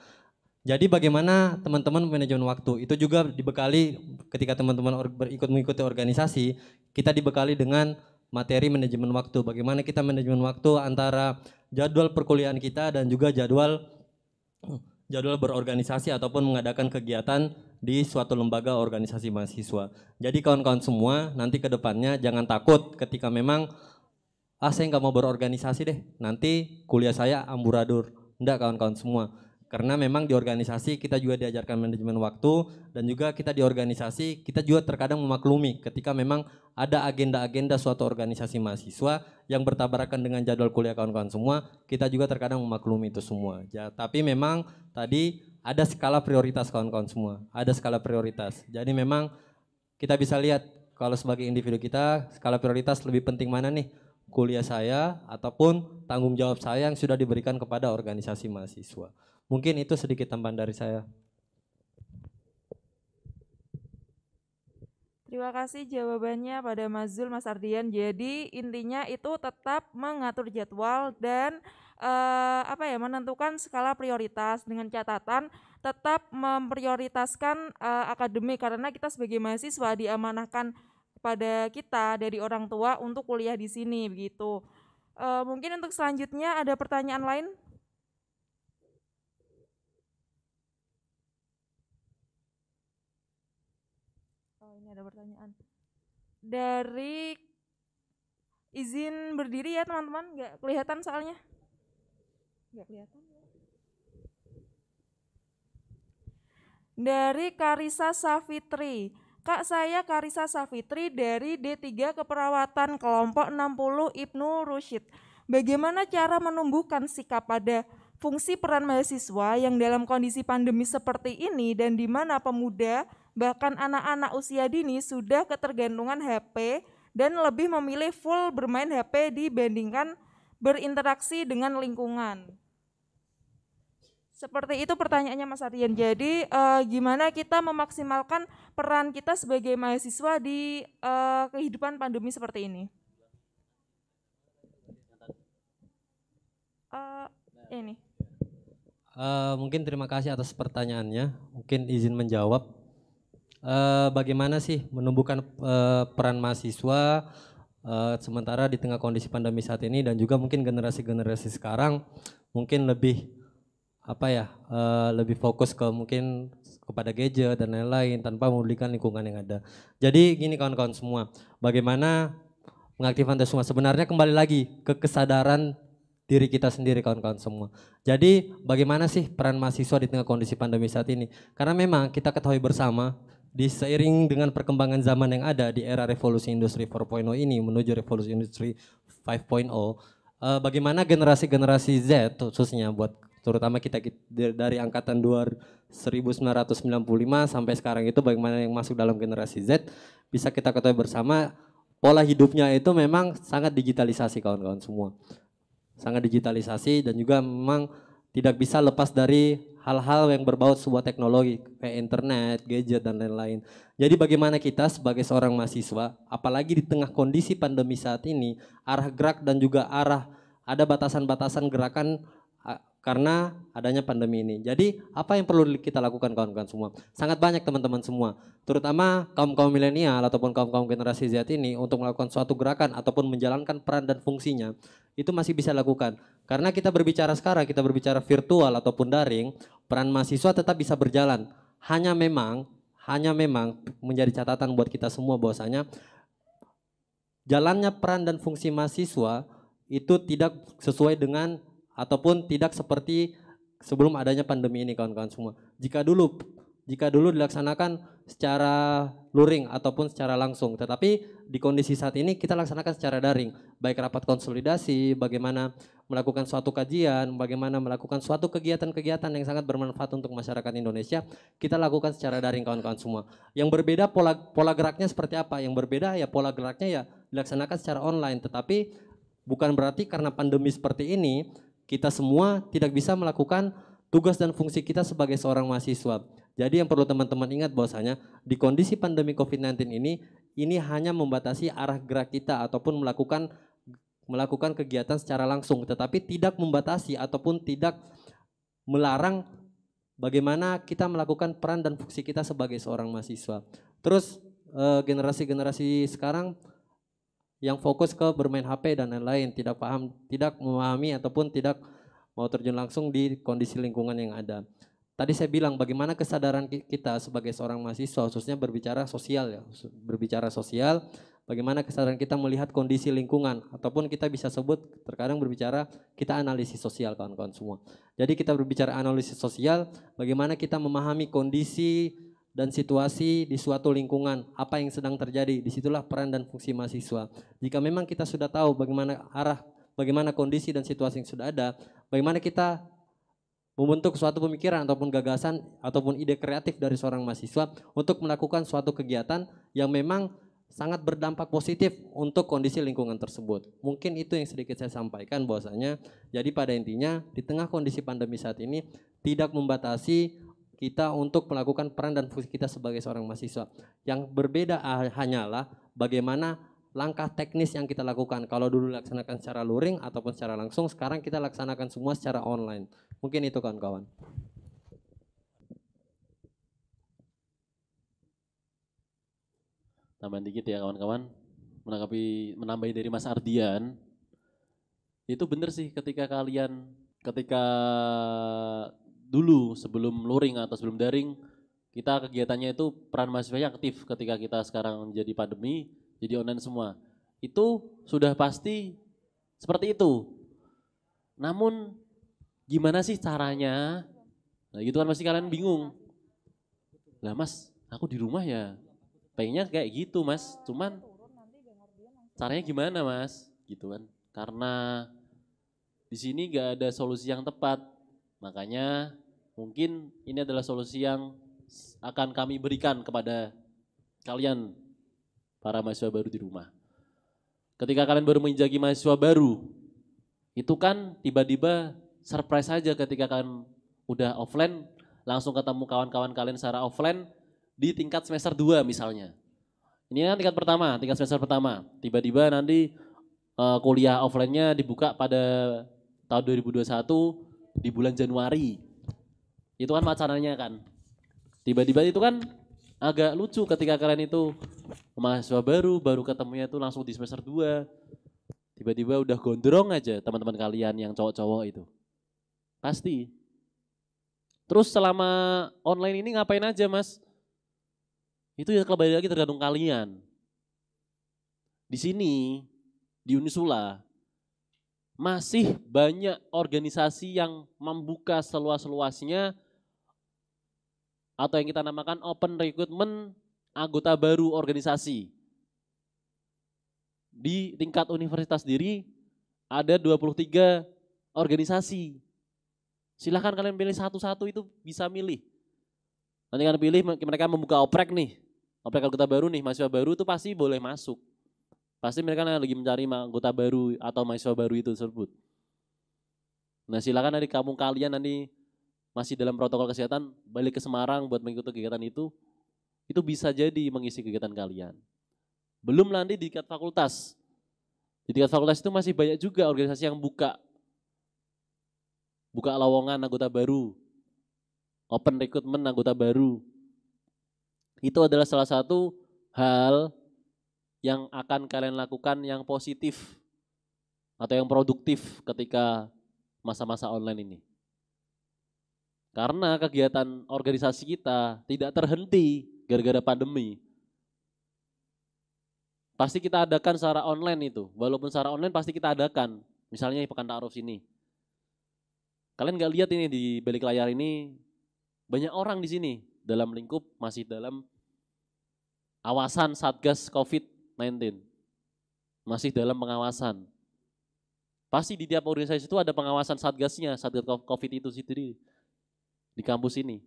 jadi bagaimana teman-teman manajemen waktu itu juga dibekali ketika teman-teman berikut mengikuti organisasi, kita dibekali dengan materi manajemen waktu. Bagaimana kita manajemen waktu antara jadwal perkuliahan kita dan juga jadwal jadwal berorganisasi ataupun mengadakan kegiatan di suatu lembaga organisasi mahasiswa. Jadi kawan-kawan semua nanti ke depannya jangan takut ketika memang ah saya nggak mau berorganisasi deh, nanti kuliah saya amburadur. Enggak kawan-kawan semua karena memang di organisasi kita juga diajarkan manajemen waktu dan juga kita di organisasi kita juga terkadang memaklumi ketika memang ada agenda-agenda suatu organisasi mahasiswa yang bertabrakan dengan jadwal kuliah kawan-kawan semua, kita juga terkadang memaklumi itu semua. Ya, tapi memang tadi ada skala prioritas kawan-kawan semua, ada skala prioritas. Jadi memang kita bisa lihat kalau sebagai individu kita skala prioritas lebih penting mana nih? kuliah saya ataupun tanggung jawab saya yang sudah diberikan kepada organisasi mahasiswa. Mungkin itu sedikit tambahan dari saya. Terima kasih jawabannya pada Mazul Mas Ardian. Jadi intinya itu tetap mengatur jadwal dan eh, apa ya menentukan skala prioritas dengan catatan tetap memprioritaskan eh, akademik karena kita sebagai mahasiswa diamanahkan pada kita dari orang tua untuk kuliah di sini begitu. Eh, mungkin untuk selanjutnya ada pertanyaan lain? ada pertanyaan dari izin berdiri ya teman-teman nggak kelihatan soalnya nggak kelihatan ya. dari Karisa Safitri Kak saya Karisa Safitri dari D3 Keperawatan Kelompok 60 Ibnu Rushid. Bagaimana cara menumbuhkan sikap pada fungsi peran mahasiswa yang dalam kondisi pandemi seperti ini dan di mana pemuda Bahkan anak-anak usia dini sudah ketergantungan HP dan lebih memilih full bermain HP dibandingkan berinteraksi dengan lingkungan. Seperti itu pertanyaannya Mas Aryan. Jadi eh, gimana kita memaksimalkan peran kita sebagai mahasiswa di eh, kehidupan pandemi seperti ini? Uh, ini. Uh, mungkin terima kasih atas pertanyaannya. Mungkin izin menjawab Eh, bagaimana sih menumbuhkan eh, peran mahasiswa eh, sementara di tengah kondisi pandemi saat ini dan juga mungkin generasi-generasi sekarang mungkin lebih apa ya lebih fokus ke mungkin kepada gadget dan lain-lain tanpa memulihkan lingkungan yang ada. Jadi gini kawan-kawan semua, bagaimana mengaktifkan semua sebenarnya kembali lagi ke kesadaran diri kita sendiri kawan-kawan semua. Jadi bagaimana sih peran mahasiswa di tengah kondisi pandemi saat ini? Karena memang kita ketahui bersama di seiring dengan perkembangan zaman yang ada di era revolusi industri 4.0 ini menuju revolusi industri 5.0 uh, eh, bagaimana generasi-generasi Z khususnya buat terutama kita, dari angkatan 1995 sampai sekarang itu bagaimana yang masuk dalam generasi Z bisa kita ketahui bersama pola hidupnya itu memang sangat digitalisasi kawan-kawan semua sangat digitalisasi dan juga memang tidak bisa lepas dari hal-hal yang berbau sebuah teknologi kayak internet, gadget dan lain-lain. Jadi bagaimana kita sebagai seorang mahasiswa, apalagi di tengah kondisi pandemi saat ini, arah gerak dan juga arah ada batasan-batasan gerakan karena adanya pandemi ini. Jadi apa yang perlu kita lakukan kawan-kawan semua? Sangat banyak teman-teman semua, terutama kaum-kaum milenial ataupun kaum-kaum generasi Z ini untuk melakukan suatu gerakan ataupun menjalankan peran dan fungsinya itu masih bisa lakukan. Karena kita berbicara sekarang, kita berbicara virtual ataupun daring, peran mahasiswa tetap bisa berjalan. Hanya memang, hanya memang menjadi catatan buat kita semua bahwasanya jalannya peran dan fungsi mahasiswa itu tidak sesuai dengan ataupun tidak seperti sebelum adanya pandemi ini kawan-kawan semua. Jika dulu jika dulu dilaksanakan secara luring ataupun secara langsung, tetapi di kondisi saat ini kita laksanakan secara daring, baik rapat konsolidasi, bagaimana melakukan suatu kajian, bagaimana melakukan suatu kegiatan-kegiatan yang sangat bermanfaat untuk masyarakat Indonesia, kita lakukan secara daring kawan-kawan semua. Yang berbeda pola pola geraknya seperti apa? Yang berbeda ya pola geraknya ya dilaksanakan secara online, tetapi bukan berarti karena pandemi seperti ini kita semua tidak bisa melakukan tugas dan fungsi kita sebagai seorang mahasiswa. Jadi yang perlu teman-teman ingat bahwasanya di kondisi pandemi COVID-19 ini ini hanya membatasi arah gerak kita ataupun melakukan melakukan kegiatan secara langsung tetapi tidak membatasi ataupun tidak melarang bagaimana kita melakukan peran dan fungsi kita sebagai seorang mahasiswa. Terus eh, generasi-generasi sekarang yang fokus ke bermain HP dan lain-lain, tidak paham, tidak memahami ataupun tidak mau terjun langsung di kondisi lingkungan yang ada. Tadi saya bilang bagaimana kesadaran kita sebagai seorang mahasiswa khususnya berbicara sosial ya, berbicara sosial, bagaimana kesadaran kita melihat kondisi lingkungan ataupun kita bisa sebut terkadang berbicara kita analisis sosial kawan-kawan semua. Jadi kita berbicara analisis sosial, bagaimana kita memahami kondisi dan situasi di suatu lingkungan, apa yang sedang terjadi, disitulah peran dan fungsi mahasiswa. Jika memang kita sudah tahu bagaimana arah, bagaimana kondisi dan situasi yang sudah ada, bagaimana kita membentuk suatu pemikiran ataupun gagasan ataupun ide kreatif dari seorang mahasiswa untuk melakukan suatu kegiatan yang memang sangat berdampak positif untuk kondisi lingkungan tersebut. Mungkin itu yang sedikit saya sampaikan bahwasanya jadi pada intinya di tengah kondisi pandemi saat ini tidak membatasi kita untuk melakukan peran dan fungsi kita sebagai seorang mahasiswa. Yang berbeda ah, hanyalah bagaimana langkah teknis yang kita lakukan. Kalau dulu laksanakan secara luring ataupun secara langsung, sekarang kita laksanakan semua secara online. Mungkin itu kawan-kawan. Tambahan dikit ya kawan-kawan. Menanggapi menambahi dari Mas Ardian. Itu benar sih ketika kalian ketika dulu sebelum luring atau sebelum daring kita kegiatannya itu peran mahasiswanya aktif ketika kita sekarang jadi pandemi jadi online semua itu sudah pasti seperti itu namun gimana sih caranya nah gitu kan pasti kalian bingung lah mas aku di rumah ya pengennya kayak gitu mas cuman caranya gimana mas gitu kan karena di sini gak ada solusi yang tepat Makanya mungkin ini adalah solusi yang akan kami berikan kepada kalian para mahasiswa baru di rumah. Ketika kalian baru menjadi mahasiswa baru, itu kan tiba-tiba surprise saja ketika kalian udah offline, langsung ketemu kawan-kawan kalian secara offline di tingkat semester 2 misalnya. Ini kan tingkat pertama, tingkat semester pertama. Tiba-tiba nanti uh, kuliah offline-nya dibuka pada tahun 2021, di bulan Januari. Itu kan macananya kan. Tiba-tiba itu kan agak lucu ketika kalian itu mahasiswa baru, baru ketemunya itu langsung di semester 2. Tiba-tiba udah gondrong aja teman-teman kalian yang cowok-cowok itu. Pasti. Terus selama online ini ngapain aja mas? Itu ya kembali lagi tergantung kalian. Di sini, di Unisula, masih banyak organisasi yang membuka seluas-luasnya atau yang kita namakan open recruitment anggota baru organisasi. Di tingkat universitas diri ada 23 organisasi. Silahkan kalian pilih satu-satu itu bisa milih. Nanti kalian pilih mereka membuka oprek nih. Oprek anggota baru nih, mahasiswa baru itu pasti boleh masuk. Pasti mereka lagi mencari anggota baru atau mahasiswa baru itu tersebut. Nah silakan dari kamu kalian nanti masih dalam protokol kesehatan balik ke Semarang buat mengikuti kegiatan itu, itu bisa jadi mengisi kegiatan kalian. Belum nanti di tingkat fakultas. Di tingkat fakultas itu masih banyak juga organisasi yang buka buka lowongan anggota baru, open recruitment anggota baru. Itu adalah salah satu hal yang akan kalian lakukan yang positif atau yang produktif ketika masa-masa online ini. Karena kegiatan organisasi kita tidak terhenti gara-gara pandemi. Pasti kita adakan secara online itu. Walaupun secara online pasti kita adakan. Misalnya Pekan Ta'aruf sini. Kalian nggak lihat ini di balik layar ini banyak orang di sini dalam lingkup masih dalam awasan Satgas Covid masih dalam pengawasan. Pasti di tiap organisasi itu ada pengawasan satgasnya, satgas COVID itu sendiri di kampus ini.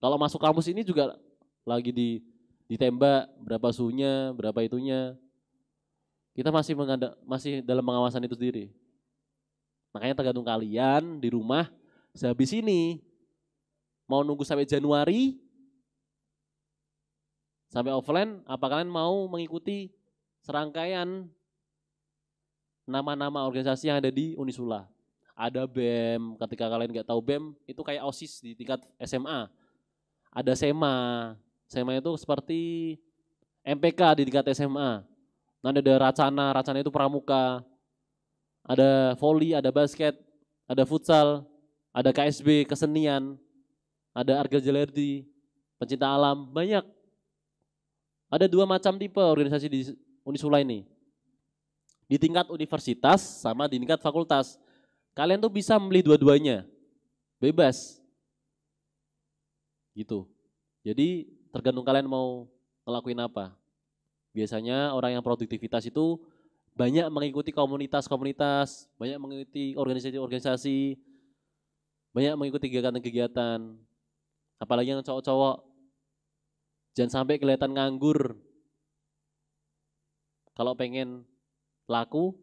Kalau masuk kampus ini juga lagi di ditembak berapa suhunya, berapa itunya. Kita masih mengada, masih dalam pengawasan itu sendiri. Makanya tergantung kalian di rumah sehabis ini mau nunggu sampai Januari sampai offline apa kalian mau mengikuti serangkaian nama-nama organisasi yang ada di Unisula. Ada BEM, ketika kalian nggak tahu BEM, itu kayak OSIS di tingkat SMA. Ada SEMA, SEMA itu seperti MPK di tingkat SMA. Nanti ada Racana, Racana itu pramuka. Ada voli, ada basket, ada futsal, ada KSB, kesenian, ada Arga Jelerdi, pencinta alam, banyak. Ada dua macam tipe organisasi di ini. Di tingkat universitas sama di tingkat fakultas. Kalian tuh bisa membeli dua-duanya. Bebas. Gitu. Jadi tergantung kalian mau ngelakuin apa. Biasanya orang yang produktivitas itu banyak mengikuti komunitas-komunitas, banyak mengikuti organisasi-organisasi, banyak mengikuti kegiatan-kegiatan. Apalagi yang cowok-cowok. Jangan sampai kelihatan nganggur, kalau pengen laku,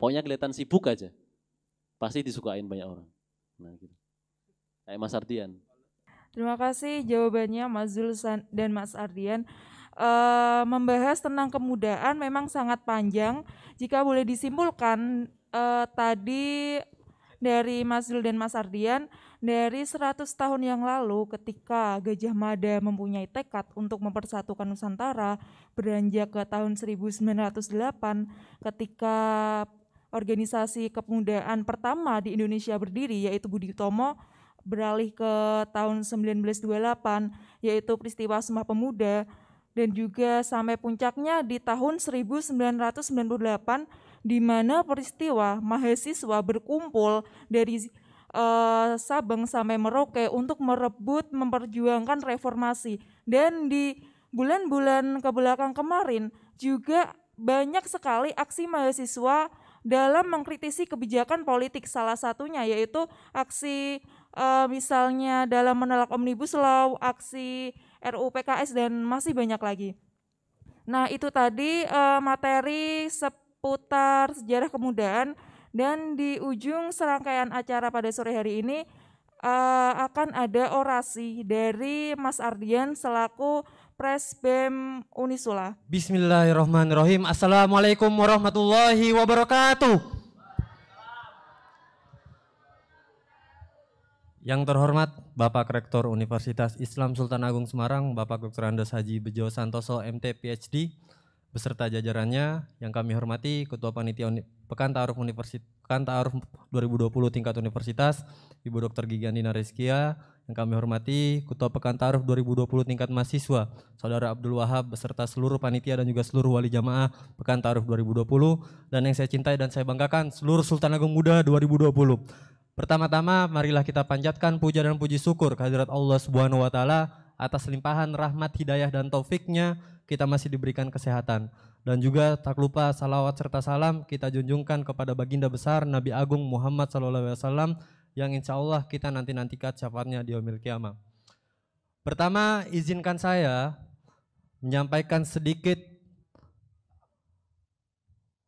pokoknya kelihatan sibuk aja. Pasti disukain banyak orang. Nah, gitu. Kayak Mas Ardian. Terima kasih jawabannya Mas Zulsan dan Mas Ardian. Uh, membahas tentang kemudaan memang sangat panjang. Jika boleh disimpulkan, uh, tadi dari Mas Zul dan Mas Ardian dari 100 tahun yang lalu ketika Gajah Mada mempunyai tekad untuk mempersatukan Nusantara beranjak ke tahun 1908 ketika organisasi kepemudaan pertama di Indonesia berdiri yaitu Budi Utomo beralih ke tahun 1928 yaitu peristiwa Sumpah Pemuda dan juga sampai puncaknya di tahun 1998 di mana peristiwa mahasiswa berkumpul dari uh, Sabang sampai Merauke untuk merebut memperjuangkan reformasi dan di bulan-bulan kebelakang kemarin juga banyak sekali aksi mahasiswa dalam mengkritisi kebijakan politik salah satunya yaitu aksi uh, misalnya dalam menolak omnibus law, aksi RUPKS dan masih banyak lagi. Nah, itu tadi uh, materi sep seputar sejarah kemudahan dan di ujung serangkaian acara pada sore hari ini uh, akan ada orasi dari Mas Ardian selaku Presbem Unisula. Bismillahirrahmanirrahim. Assalamualaikum warahmatullahi wabarakatuh. Yang terhormat Bapak Rektor Universitas Islam Sultan Agung Semarang, Bapak Dr. Andes Haji Bejo Santoso, MT, PhD, beserta jajarannya yang kami hormati Ketua Panitia Uni Pekan Ta'aruf Universitas Pekan Ta'aruf 2020 tingkat universitas Ibu Dr. Gigi Rizkia yang kami hormati Ketua Pekan Ta'aruf 2020 tingkat mahasiswa Saudara Abdul Wahab beserta seluruh panitia dan juga seluruh wali jamaah Pekan Ta'aruf 2020 dan yang saya cintai dan saya banggakan seluruh Sultan Agung Muda 2020 Pertama-tama marilah kita panjatkan puja dan puji syukur kehadirat Allah Subhanahu wa taala atas limpahan rahmat hidayah dan taufiknya kita masih diberikan kesehatan. Dan juga tak lupa salawat serta salam kita junjungkan kepada baginda besar Nabi Agung Muhammad SAW yang insya Allah kita nanti-nantikan syafaatnya di Omil Kiamah. Pertama, izinkan saya menyampaikan sedikit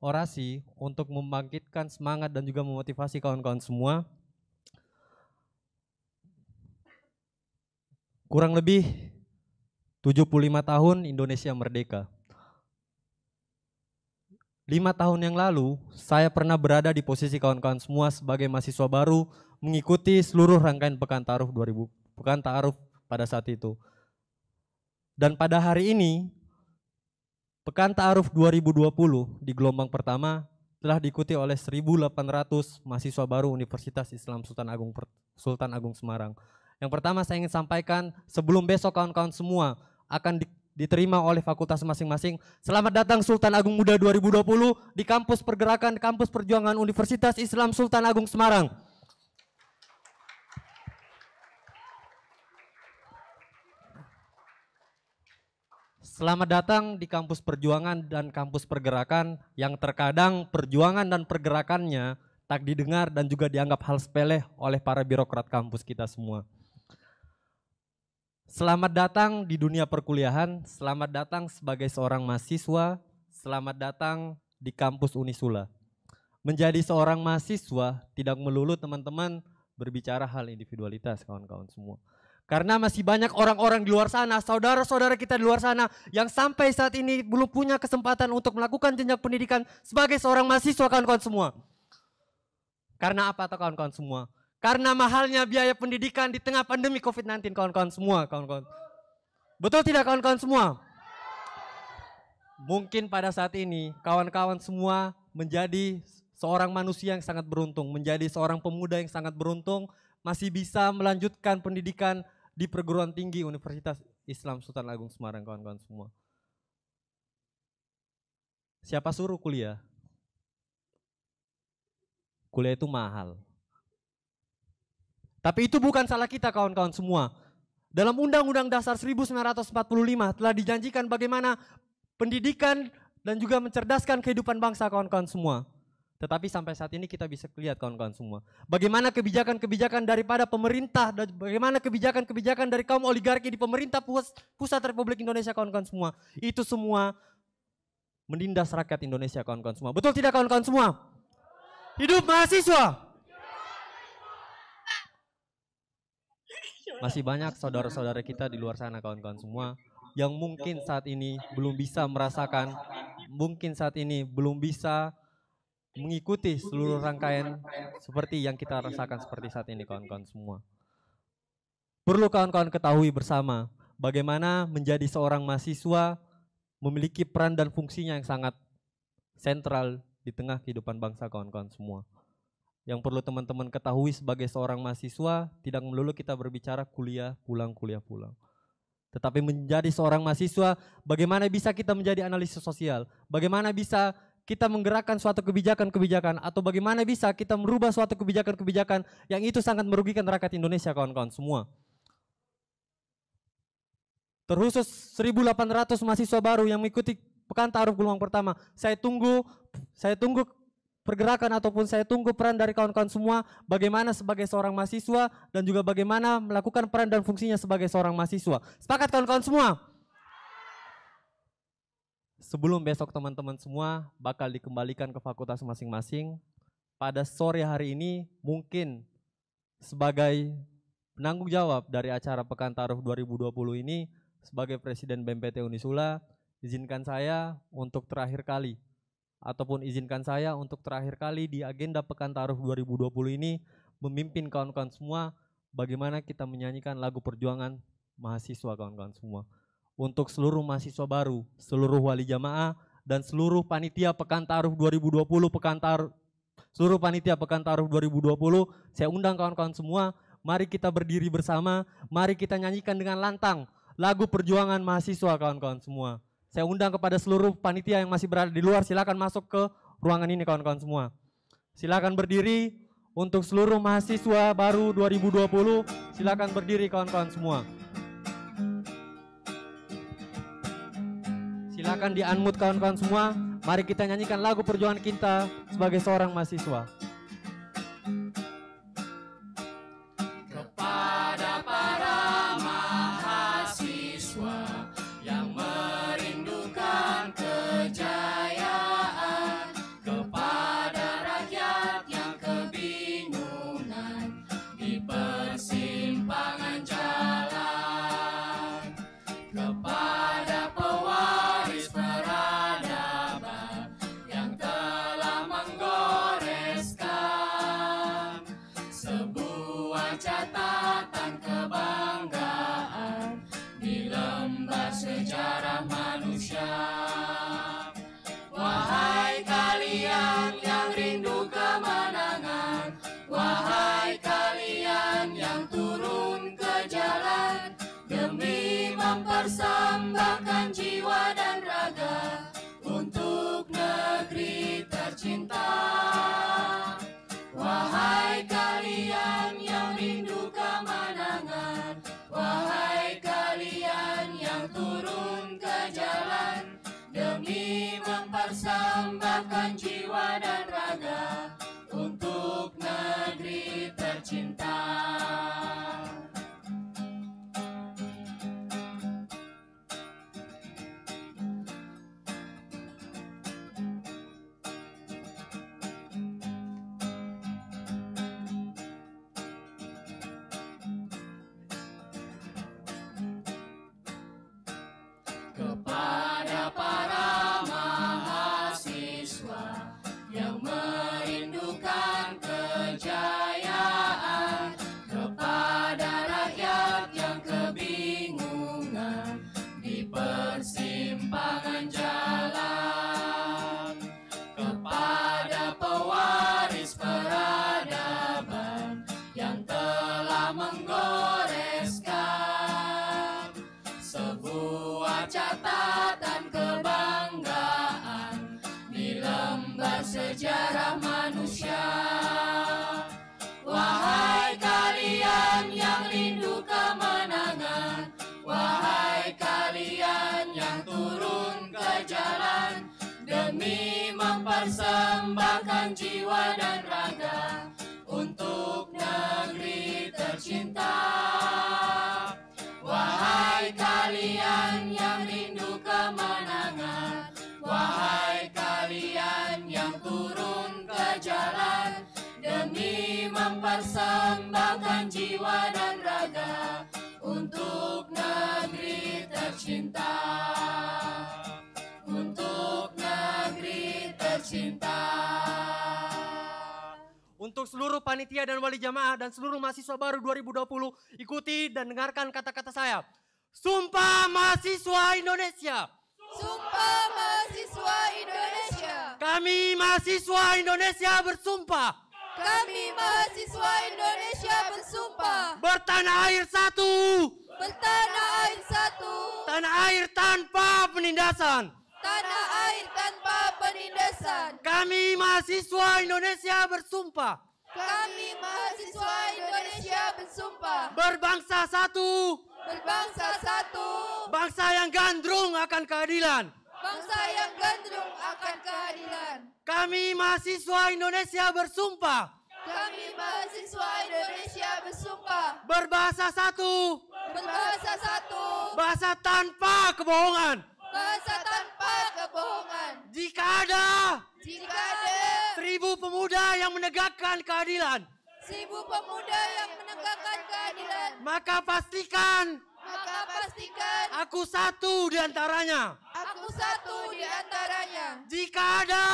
orasi untuk membangkitkan semangat dan juga memotivasi kawan-kawan semua. Kurang lebih 75 tahun Indonesia merdeka. Lima tahun yang lalu, saya pernah berada di posisi kawan-kawan semua sebagai mahasiswa baru mengikuti seluruh rangkaian Pekan Taruh 2000, Pekan Taruh pada saat itu. Dan pada hari ini, Pekan taruh 2020 di gelombang pertama telah diikuti oleh 1.800 mahasiswa baru Universitas Islam Sultan Agung Sultan Agung Semarang. Yang pertama saya ingin sampaikan sebelum besok kawan-kawan semua akan di, diterima oleh fakultas masing-masing. Selamat datang Sultan Agung Muda 2020 di kampus pergerakan Kampus Perjuangan Universitas Islam Sultan Agung Semarang. Selamat datang di kampus perjuangan dan kampus pergerakan yang terkadang perjuangan dan pergerakannya tak didengar dan juga dianggap hal sepele oleh para birokrat kampus kita semua. Selamat datang di dunia perkuliahan, selamat datang sebagai seorang mahasiswa, selamat datang di kampus Unisula. Menjadi seorang mahasiswa tidak melulu teman-teman berbicara hal individualitas kawan-kawan semua. Karena masih banyak orang-orang di luar sana, saudara-saudara kita di luar sana yang sampai saat ini belum punya kesempatan untuk melakukan jenjang pendidikan sebagai seorang mahasiswa kawan-kawan semua. Karena apa atau kawan-kawan semua? Karena mahalnya biaya pendidikan di tengah pandemi COVID-19, kawan-kawan semua, kawan-kawan. Betul tidak kawan-kawan semua? Mungkin pada saat ini kawan-kawan semua menjadi seorang manusia yang sangat beruntung, menjadi seorang pemuda yang sangat beruntung, masih bisa melanjutkan pendidikan di perguruan tinggi Universitas Islam Sultan Agung Semarang, kawan-kawan semua. Siapa suruh kuliah? Kuliah itu mahal. Tapi itu bukan salah kita kawan-kawan semua. Dalam Undang-Undang Dasar 1945 telah dijanjikan bagaimana pendidikan dan juga mencerdaskan kehidupan bangsa kawan-kawan semua. Tetapi sampai saat ini kita bisa lihat kawan-kawan semua. Bagaimana kebijakan-kebijakan daripada pemerintah, dan bagaimana kebijakan-kebijakan dari kaum oligarki di pemerintah pusat Republik Indonesia kawan-kawan semua. Itu semua menindas rakyat Indonesia kawan-kawan semua. Betul tidak kawan-kawan semua? Hidup mahasiswa! masih banyak saudara-saudara kita di luar sana kawan-kawan semua yang mungkin saat ini belum bisa merasakan, mungkin saat ini belum bisa mengikuti seluruh rangkaian seperti yang kita rasakan seperti saat ini kawan-kawan semua. Perlu kawan-kawan ketahui bersama bagaimana menjadi seorang mahasiswa memiliki peran dan fungsinya yang sangat sentral di tengah kehidupan bangsa kawan-kawan semua. Yang perlu teman-teman ketahui sebagai seorang mahasiswa, tidak melulu kita berbicara kuliah, pulang, kuliah, pulang. Tetapi menjadi seorang mahasiswa, bagaimana bisa kita menjadi analis sosial? Bagaimana bisa kita menggerakkan suatu kebijakan-kebijakan atau bagaimana bisa kita merubah suatu kebijakan-kebijakan yang itu sangat merugikan rakyat Indonesia kawan-kawan semua. Terkhusus 1.800 mahasiswa baru yang mengikuti pekan taruh gelombang pertama. Saya tunggu, saya tunggu pergerakan ataupun saya tunggu peran dari kawan-kawan semua bagaimana sebagai seorang mahasiswa dan juga bagaimana melakukan peran dan fungsinya sebagai seorang mahasiswa. Sepakat kawan-kawan semua? Sebelum besok teman-teman semua bakal dikembalikan ke fakultas masing-masing, pada sore hari ini mungkin sebagai penanggung jawab dari acara Pekan Taruh 2020 ini sebagai Presiden BMPT Unisula, izinkan saya untuk terakhir kali ataupun izinkan saya untuk terakhir kali di agenda Pekan Taruh 2020 ini memimpin kawan-kawan semua bagaimana kita menyanyikan lagu perjuangan mahasiswa kawan-kawan semua. Untuk seluruh mahasiswa baru, seluruh wali jamaah, dan seluruh panitia Pekan Taruh 2020, Pekan Taruh, seluruh panitia Pekan Taruh 2020, saya undang kawan-kawan semua, mari kita berdiri bersama, mari kita nyanyikan dengan lantang lagu perjuangan mahasiswa kawan-kawan semua. Saya undang kepada seluruh panitia yang masih berada di luar, silakan masuk ke ruangan ini kawan-kawan semua. Silakan berdiri untuk seluruh mahasiswa baru 2020, silakan berdiri kawan-kawan semua. Silakan di-unmute kawan-kawan semua. Mari kita nyanyikan lagu perjuangan kita sebagai seorang mahasiswa. Jiwananda. persembahkan jiwa dan raga untuk negeri tercinta. Wahai kalian yang rindu kemenangan, wahai kalian yang turun ke jalan demi mempersembahkan jiwa dan raga untuk negeri tercinta. Untuk seluruh panitia dan wali jamaah dan seluruh mahasiswa baru 2020, ikuti dan dengarkan kata-kata saya. Sumpah mahasiswa Indonesia. Sumpah mahasiswa Indonesia. Kami mahasiswa Indonesia bersumpah. Kami mahasiswa Indonesia bersumpah. Bertanah air satu. Bertanah air satu. Tanah air tanpa penindasan. Tanah air tanpa penindasan Baladesan. Kami mahasiswa Indonesia bersumpah. Kami mahasiswa Indonesia bersumpah. Berbangsa satu. Berbangsa satu. Bangsa yang gandrung akan keadilan. Bangsa yang gandrung akan keadilan. Kami mahasiswa Indonesia bersumpah. Kami mahasiswa Indonesia bersumpah. Berbahasa satu. Berbahasa satu. Bahasa tanpa kebohongan. Bahasa tanpa kebohongan. Jika ada. Jika ada. Seribu pemuda yang menegakkan keadilan. Seribu pemuda yang menegakkan keadilan. Maka pastikan. Maka pastikan. Aku satu di antaranya. Aku satu di antaranya. Jika ada.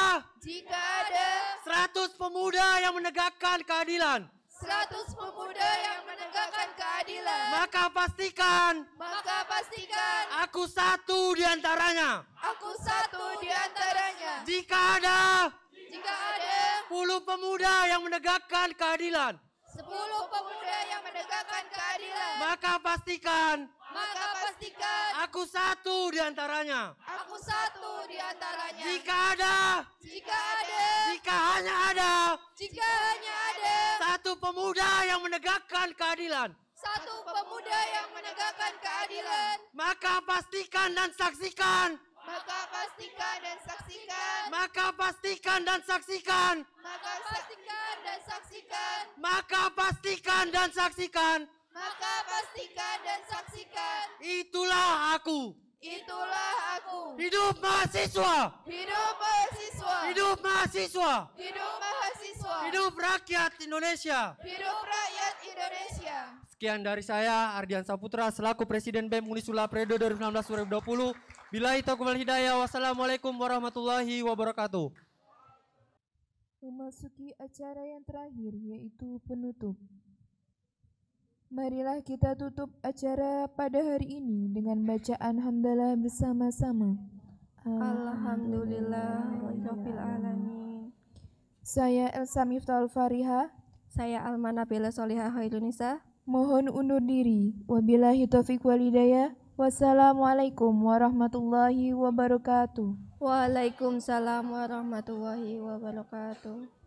Jika ada. Seratus pemuda yang menegakkan keadilan. Seratus pemuda yang menegakkan keadilan. Maka pastikan. Maka pastikan Aku satu di antaranya. Aku satu di antaranya. Jika ada jika ada sepuluh pemuda yang menegakkan keadilan. Sepuluh pemuda yang menegakkan keadilan. Maka pastikan. Maka pastikan. Aku satu di antaranya. Aku satu di antaranya. Jika ada. Jika ada. Jika hanya ada. Jika hanya ada. Satu pemuda yang menegakkan keadilan. Satu pemuda yang menegakkan keadilan. Maka pastikan dan saksikan. Maka pastikan dan saksikan. Maka pastikan dan saksikan. Maka pastikan dan saksikan. Maka pastikan dan saksikan. Maka pastikan dan saksikan. Itulah aku. Itulah aku. Hidup mahasiswa. Hidup mahasiswa. Hidup mahasiswa. Hidup mahasiswa. Hidup rakyat Indonesia. Hidup rakyat Indonesia. Sekian dari saya, Ardian Saputra, selaku Presiden BEM Unisula Predo 2019-2020. Bila itu hidayah, wassalamualaikum warahmatullahi wabarakatuh. Memasuki acara yang terakhir, yaitu penutup. Marilah kita tutup acara pada hari ini dengan bacaan hamdalah bersama-sama. Alhamdulillah, alamin. Saya Elsa Miftahul Fariha. Saya Almana Bela Soliha Khairunisa. Mohon undur diri. Wabillahi taufiq walidayah. Wassalamualaikum warahmatullahi wabarakatuh. Waalaikumsalam warahmatullahi wabarakatuh.